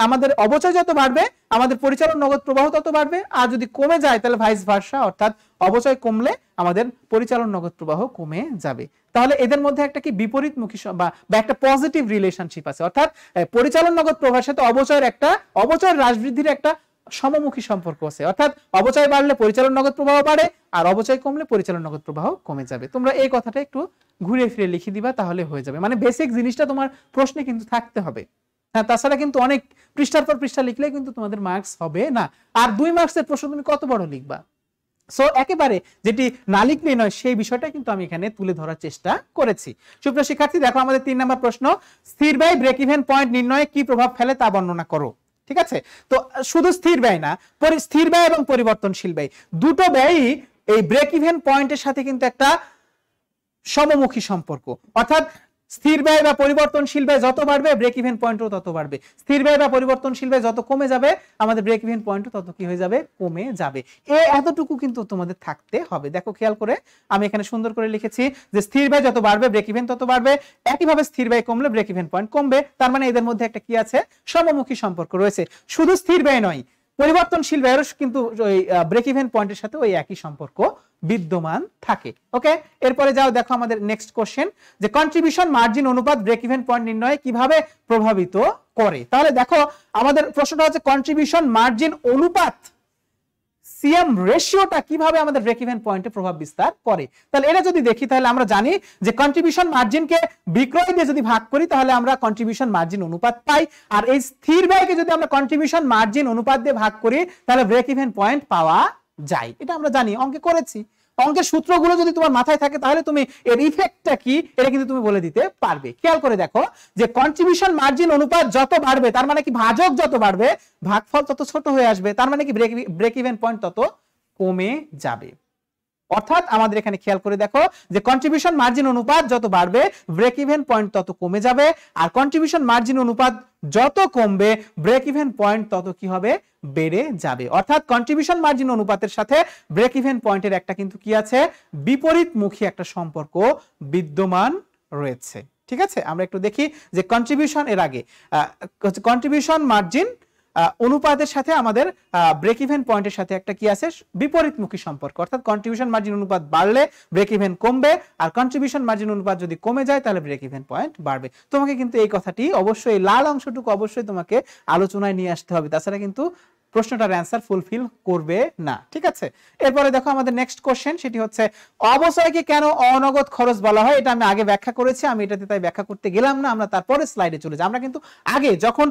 A: আমাদের অবচয় যত বাড়বে আমাদের পরিচালন নগদ প্রবাহ তত বাড়বে আর যদি কমে যায় তাহলে ভাইস ভার্সা অর্থাৎ অবচয় কমলে আমাদের পরিচালন নগদ প্রবাহ কমে যাবে তাহলে এদের মধ্যে একটা কি বিপরীতমুখী বা একটা পজিটিভ রিলেশনশিপ আছে অর্থাৎ পরিচালন নগদ প্রবাহের সাথে অবচয়ের একটা অবচয় হ্রাস বৃদ্ধির একটা সমমুখী সম্পর্ক আছে অর্থাৎ অবচয় বাড়লে পরিচালন নগদ প্রবাহ বাড়ে আর অবচয় কমলে পরিচালন নগদ প্রবাহ কমে যাবে তোমরা এই কথাটা একটু ঘুরে ফিরে লিখে দিবা তাহলে হয়ে যাবে মানে বেসিক জিনিসটা তোমার প্রশ্নে কিন্তু থাকতে হবে হ্যাঁ তাছাড়া কিন্তু অনেক পৃষ্ঠার পর পৃষ্ঠা লিখলে কিন্তু তোমাদের মার্কস হবে না আর দুই মার্কসের প্রশ্ন তুমি কত বড় লিখবা সো একেবারে যেটি না লিখলে নয় সেই বিষয়টা কিন্তু আমি এখানে তুলে ধরার চেষ্টা করেছি সুপ্রিয় শিক্ষার্থী দেখো আমাদের তিন নম্বর প্রশ্ন স্থিরবাহী ব্রেক ইভেন পয়েন্ট নির্ণয়ে কি প্রভাব ফেলে তা বর্ণনা করো ঠিক আছে তো শুধু স্থির ব্যয় না স্থির ব্যয় এবং পরিবর্তনশীল ব্যয় দুটো ব্যয়ই এই ব্রেক ইভেন পয়েন্টের সাথে কিন্তু একটা সমমুখী সম্পর্ক অর্থাৎ স্থির ব্যয় বা পরিবর্তনশীল ব্যয় যত বাড়বে ব্রেক ইভেন পয়েন্টও তত বাড়বে স্থির ব্যয় বা পরিবর্তনশীল ব্যয় যত কমে যাবে আমাদের ব্রেক ইভেন পয়েন্টও তত কি হয়ে যাবে কমে যাবে এ এতটুকু কিন্তু তোমাদের থাকতে হবে দেখো খেয়াল করে আমি এখানে সুন্দর করে লিখেছি যে স্থির ব্যয় যত বাড়বে ব্রেক ইভেন তত বাড়বে একইভাবে স্থির ব্যয় কমলে ব্রেক ইভেন পয়েন্ট কমবে তার মানে এদের মধ্যে একটা কি আছে সমমুখী সম্পর্ক রয়েছে শুধু স্থির ব্যয় নয় পরিবর্তনশীল ব্যয়েরও কিন্তু ওই ব্রেক ইভেন পয়েন্টের সাথে ওই একই সম্পর্ক বিদ্যমান থাকে ওকে এরপরে যাও দেখো আমাদের নেক্সট কোশ্চেন যে কন্ট্রিবিউশন মার্জিন অনুপাত ব্রেক ইভেন পয়েন্ট নির্ণয়ে কিভাবে প্রভাবিত করে তাহলে দেখো আমাদের প্রশ্নটা হচ্ছে কন্ট্রিবিউশন মার্জিন অনুপাত সিএম রেশিওটা কিভাবে আমাদের ব্রেক ইভেন পয়েন্টে প্রভাব বিস্তার করে তাহলে এটা যদি দেখি তাহলে আমরা জানি যে কন্ট্রিবিউশন মার্জিনকে বিক্রয় দিয়ে যদি ভাগ করি তাহলে আমরা কন্ট্রিবিউশন মার্জিন অনুপাত পাই আর এই স্থির ব্যয়কে যদি আমরা কন্ট্রিবিউশন মার্জিন অনুপাত দিয়ে ভাগ করি তাহলে ব্রেক ইভেন পয়েন্ট পাওয়া যায় এটা আমরা জানি অঙ্কে করেছি অঙ্কের সূত্রগুলো যদি তোমার মাথায় থাকে তাহলে তুমি এর ইফেক্টটা কি এটা কিন্তু তুমি বলে দিতে পারবে খেয়াল করে দেখো যে কন্ট্রিবিউশন মার্জিন অনুপাত যত বাড়বে তার মানে কি ভাজক যত বাড়বে ভাগফল তত ছোট হয়ে আসবে তার মানে কি ব্রেক ইভেন পয়েন্ট তত কমে যাবে অর্থাৎ আমাদের এখানে খেয়াল করে দেখো যে কন্ট্রিবিউশন মার্জিন অনুপাত যত বাড়বে ব্রেক ইভেন পয়েন্ট তত কমে যাবে আর কন্ট্রিবিউশন মার্জিন অনুপাত যত কমবে ব্রেক ইভেন পয়েন্ট তত কি হবে বেড়ে যাবে অর্থাৎ কন্ট্রিবিউশন মার্জিন অনুপাতের সাথে ব্রেক ইভেন পয়েন্টের একটা কিন্তু কি আছে বিপরীতমুখী একটা সম্পর্ক বিদ্যমান রয়েছে ঠিক আছে আমরা একটু দেখি যে কন্ট্রিবিউশন এর আগে কন্ট্রিবিউশন মার্জিন অনুপাতের সাথে আমাদের ব্রেক ইভেন পয়েন্টের সাথে একটা কি আছে বিপরীতমুখী সম্পর্ক অর্থাৎ কন্ট্রিবিউশন মার্জিন অনুপাত বাড়লে ব্রেক ইভেন কমবে আর কন্ট্রিবিউশন মার্জিন অনুপাত যদি কমে যায় তাহলে ব্রেক ইভেন পয়েন্ট বাড়বে তোমাকে কিন্তু এই কথাটি অবশ্যই লাল অংশটুকু অবশ্যই তোমাকে আলোচনায় নিয়ে আসতে হবে তাছাড়া কিন্তু প্রশ্নটার অ্যান্সার ফুলফিল করবে না ঠিক আছে এরপরে দেখো আমাদের নেক্সট কোশ্চেন সেটি হচ্ছে অবসরকে কেন অনগত খরচ বলা হয় এটা আমি আগে ব্যাখ্যা করেছি আমি এটাতে তাই ব্যাখ্যা করতে গেলাম না আমরা তারপরে স্লাইডে চলে যাই আমরা কিন্তু আগে যখন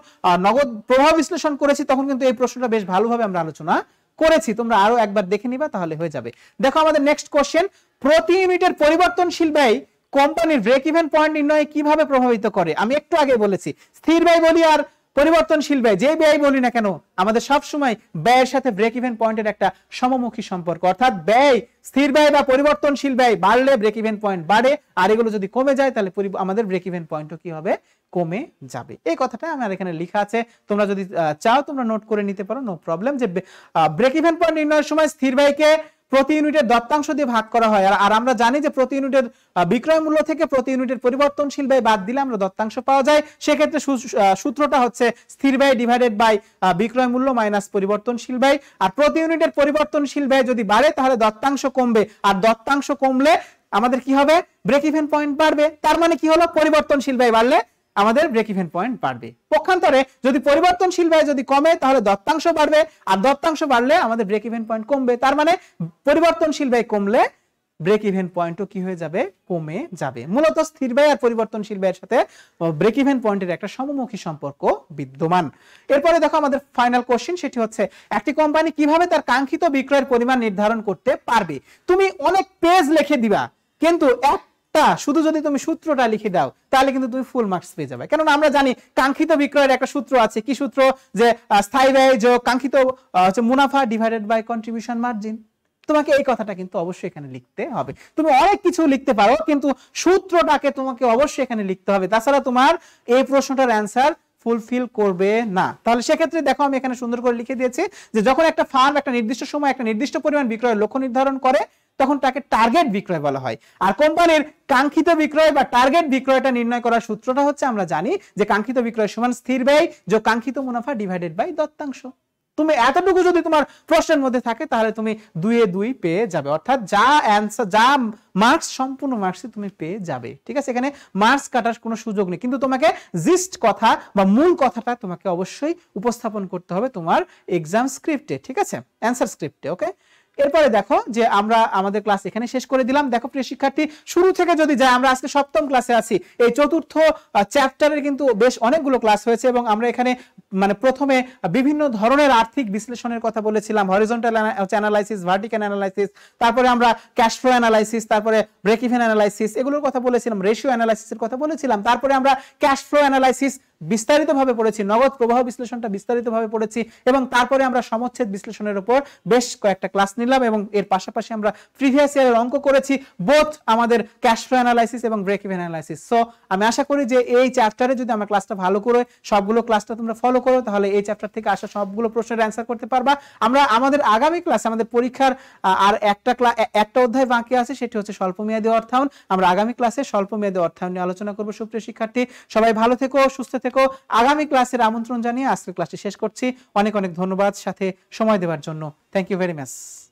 A: নগদ প্রভাব বিশ্লেষণ করেছি তখন কিন্তু এই প্রশ্নটা বেশ ভালোভাবে আমরা আলোচনা করেছি তোমরা আরো একবার দেখে নিবা তাহলে হয়ে যাবে দেখো আমাদের নেক্সট কোশ্চেন প্রতি ইউনিটের পরিবর্তনশীল ব্যয় কোম্পানির ব্রেক ইভেন পয়েন্ট নির্ণয়ে কিভাবে প্রভাবিত করে আমি একটু আগে বলেছি স্থির ব্যয় বলি আর পরিবর্তনশীল ব্যয় যে ব্যয় বলি না কেন আমাদের সব সময় ব্যয়ের সাথে ব্রেক ইভেন পয়েন্টের একটা সমমুখী সম্পর্ক অর্থাৎ ব্যয় স্থির ব্যয় বা পরিবর্তনশীল ব্যয় বাড়লে ব্রেক ইভেন পয়েন্ট বাড়ে আর এগুলো যদি কমে যায় তাহলে আমাদের ব্রেক ইভেন পয়েন্টও কি হবে কমে যাবে এই কথাটা আমার এখানে লেখা আছে তোমরা যদি চাও তোমরা নোট করে নিতে পারো নো প্রবলেম যে ব্রেক ইভেন পয়েন্ট নির্ণয়ের সময় স্থির ব্যয়কে প্রতি ইউনিটের দত্তাংশ দিয়ে ভাগ করা হয় আর আমরা জানি যে প্রতি ইউনিটের বিক্রয় মূল্য থেকে প্রতি ইউনিটের পরিবর্তনশীল ব্যয় বাদ দিলে আমরা দত্তাংশ পাওয়া যায় সেক্ষেত্রে সূত্রটা হচ্ছে স্থির ব্যয় ডিভাইডেড বাই বিক্রয় মূল্য মাইনাস পরিবর্তনশীল ব্যয় আর প্রতি ইউনিটের পরিবর্তনশীল ব্যয় যদি বাড়ে তাহলে দত্তাংশ কমবে আর দত্তাংশ কমলে আমাদের কি হবে ব্রেক ইভেন পয়েন্ট বাড়বে তার মানে কি হলো পরিবর্তনশীল ব্যয় বাড়লে আমাদের ব্রেক ইভেন পয়েন্ট বাড়বে পক্ষান্তরে যদি পরিবর্তনশীল ব্যয় যদি কমে তাহলে দত্তাংশ বাড়বে আর দত্তাংশ বাড়লে আমাদের ব্রেক ইভেন পয়েন্ট কমবে তার মানে পরিবর্তনশীল ব্যয় কমলে ব্রেক ইভেন পয়েন্টও কি হয়ে যাবে কমে যাবে মূলত স্থির ব্যয় আর পরিবর্তনশীল ব্যয়ের সাথে ব্রেক ইভেন পয়েন্টের একটা সমমুখী সম্পর্ক বিদ্যমান এরপরে দেখো আমাদের ফাইনাল কোশ্চেন সেটি হচ্ছে একটি কোম্পানি কিভাবে তার কাঙ্ক্ষিত বিক্রয়ের পরিমাণ নির্ধারণ করতে পারবে তুমি অনেক পেজ লিখে দিবা কিন্তু এক তা শুধু যদি তুমি সূত্রটা লিখে দাও তাহলে কিন্তু তুমি ফুল মার্কস পেয়ে যাবে কেননা আমরা জানি কাঙ্ক্ষিত বিক্রয়ের একটা সূত্র আছে কি সূত্র যে স্থায়ী ব্যয় যোগ কাঙ্ক্ষিত হচ্ছে মুনাফা ডিভাইডেড বাই কন্ট্রিবিউশন মার্জিন তোমাকে এই কথাটা কিন্তু অবশ্যই এখানে লিখতে হবে তুমি অনেক কিছু লিখতে পারো কিন্তু সূত্রটাকে তোমাকে অবশ্যই এখানে লিখতে হবে তাছাড়া তোমার এই প্রশ্নটার অ্যান্সার ফুলফিল করবে না তাহলে সেক্ষেত্রে দেখো আমি এখানে সুন্দর করে লিখে দিয়েছি যে যখন একটা ফার্ম একটা নির্দিষ্ট সময় একটা নির্দিষ্ট পরিমাণ বিক্রয়ের লক্ষ্য নির্ধারণ করে তখন তাকে টার্গেট বিক্রয় বলা হয় আর কোম্পানির কাঙ্ক্ষিত বিক্রয় বা টার্গেট বিক্রয়টা নির্ণয় করার সূত্রটা হচ্ছে আমরা জানি যে কাঙ্ক্ষিত বিক্রয় সমান স্থির ব্যয় যে কাঙ্ক্ষিত মুনাফা ডিভাইডেড বাই দত্তাংশ তুমি এতটুকু যদি তোমার প্রশ্নের মধ্যে থাকে তাহলে তুমি দুয়ে দুই পেয়ে যাবে অর্থাৎ যা অ্যান্সার যা মার্কস সম্পূর্ণ মার্কসই তুমি পেয়ে যাবে ঠিক আছে এখানে মার্কস কাটার কোনো সুযোগ নেই কিন্তু তোমাকে জিস্ট কথা বা মূল কথাটা তোমাকে অবশ্যই উপস্থাপন করতে হবে তোমার এক্সাম স্ক্রিপ্টে ঠিক আছে অ্যান্সার স্ক্রিপ্টে ওকে এরপরে দেখো যে আমরা আমাদের ক্লাস এখানে শেষ করে দিলাম দেখো প্রিয় শিক্ষার্থী শুরু থেকে যদি যাই আমরা আজকে সপ্তম ক্লাসে আছি এই চতুর্থ চ্যাপ্টারের কিন্তু বেশ অনেকগুলো ক্লাস হয়েছে এবং আমরা এখানে মানে প্রথমে বিভিন্ন ধরনের আর্থিক বিশ্লেষণের কথা বলেছিলাম হরিজন্টাল অ্যানালাইসিস ভার্টিক্যাল অ্যানালাইসিস তারপরে আমরা ক্যাশ ফ্লো অ্যানালাইসিস তারপরে ব্রেক ইভেন অ্যানালাইসিস এগুলোর কথা বলেছিলাম রেশিও অ্যানালাইসিসের কথা বলেছিলাম তারপরে আমরা ক্যাশ ফ্লো অ্যানালাইসিস বিস্তারিতভাবে পড়েছি নগদ প্রবাহ বিশ্লেষণটা বিস্তারিতভাবে পড়েছি এবং তারপরে আমরা সমচ্ছেদ বিশ্লেষণের উপর বেশ কয়েকটা ক্লাস নিলাম এবং এর পাশাপাশি আমরা প্রিভিয়াস ইয়ারের অঙ্ক করেছি বোথ আমাদের ক্যাশ ফ্লো অ্যানালাইসিস এবং ব্রেক ইভেন অ্যানালাইসিস সো আমি আশা করি যে এই চ্যাপ্টারে যদি আমার ক্লাসটা ভালো করে সবগুলো ক্লাসটা তোমরা ফলো করো তাহলে এই চ্যাপ্টার থেকে আসা সবগুলো প্রশ্নের অ্যান্সার করতে পারবা আমরা আমাদের আগামী ক্লাসে আমাদের পরীক্ষার আর একটা ক্লাস একটা অধ্যায় বাকি আছে সেটি হচ্ছে স্বল্পমেয়াদী অর্থায়ন আমরা আগামী ক্লাসে স্বল্পমেয়াদী অর্থায়ন নিয়ে আলোচনা করবো সুপ্রিয় শিক্ষার্থী সবাই ভালো থেকো সুস্থ থেকো আগামী ক্লাসের আমন্ত্রণ জানিয়ে আজকের ক্লাসটি শেষ করছি অনেক অনেক ধন্যবাদ সাথে সময় দেওয়ার জন্য থ্যাংক ইউ ভেরি মাচ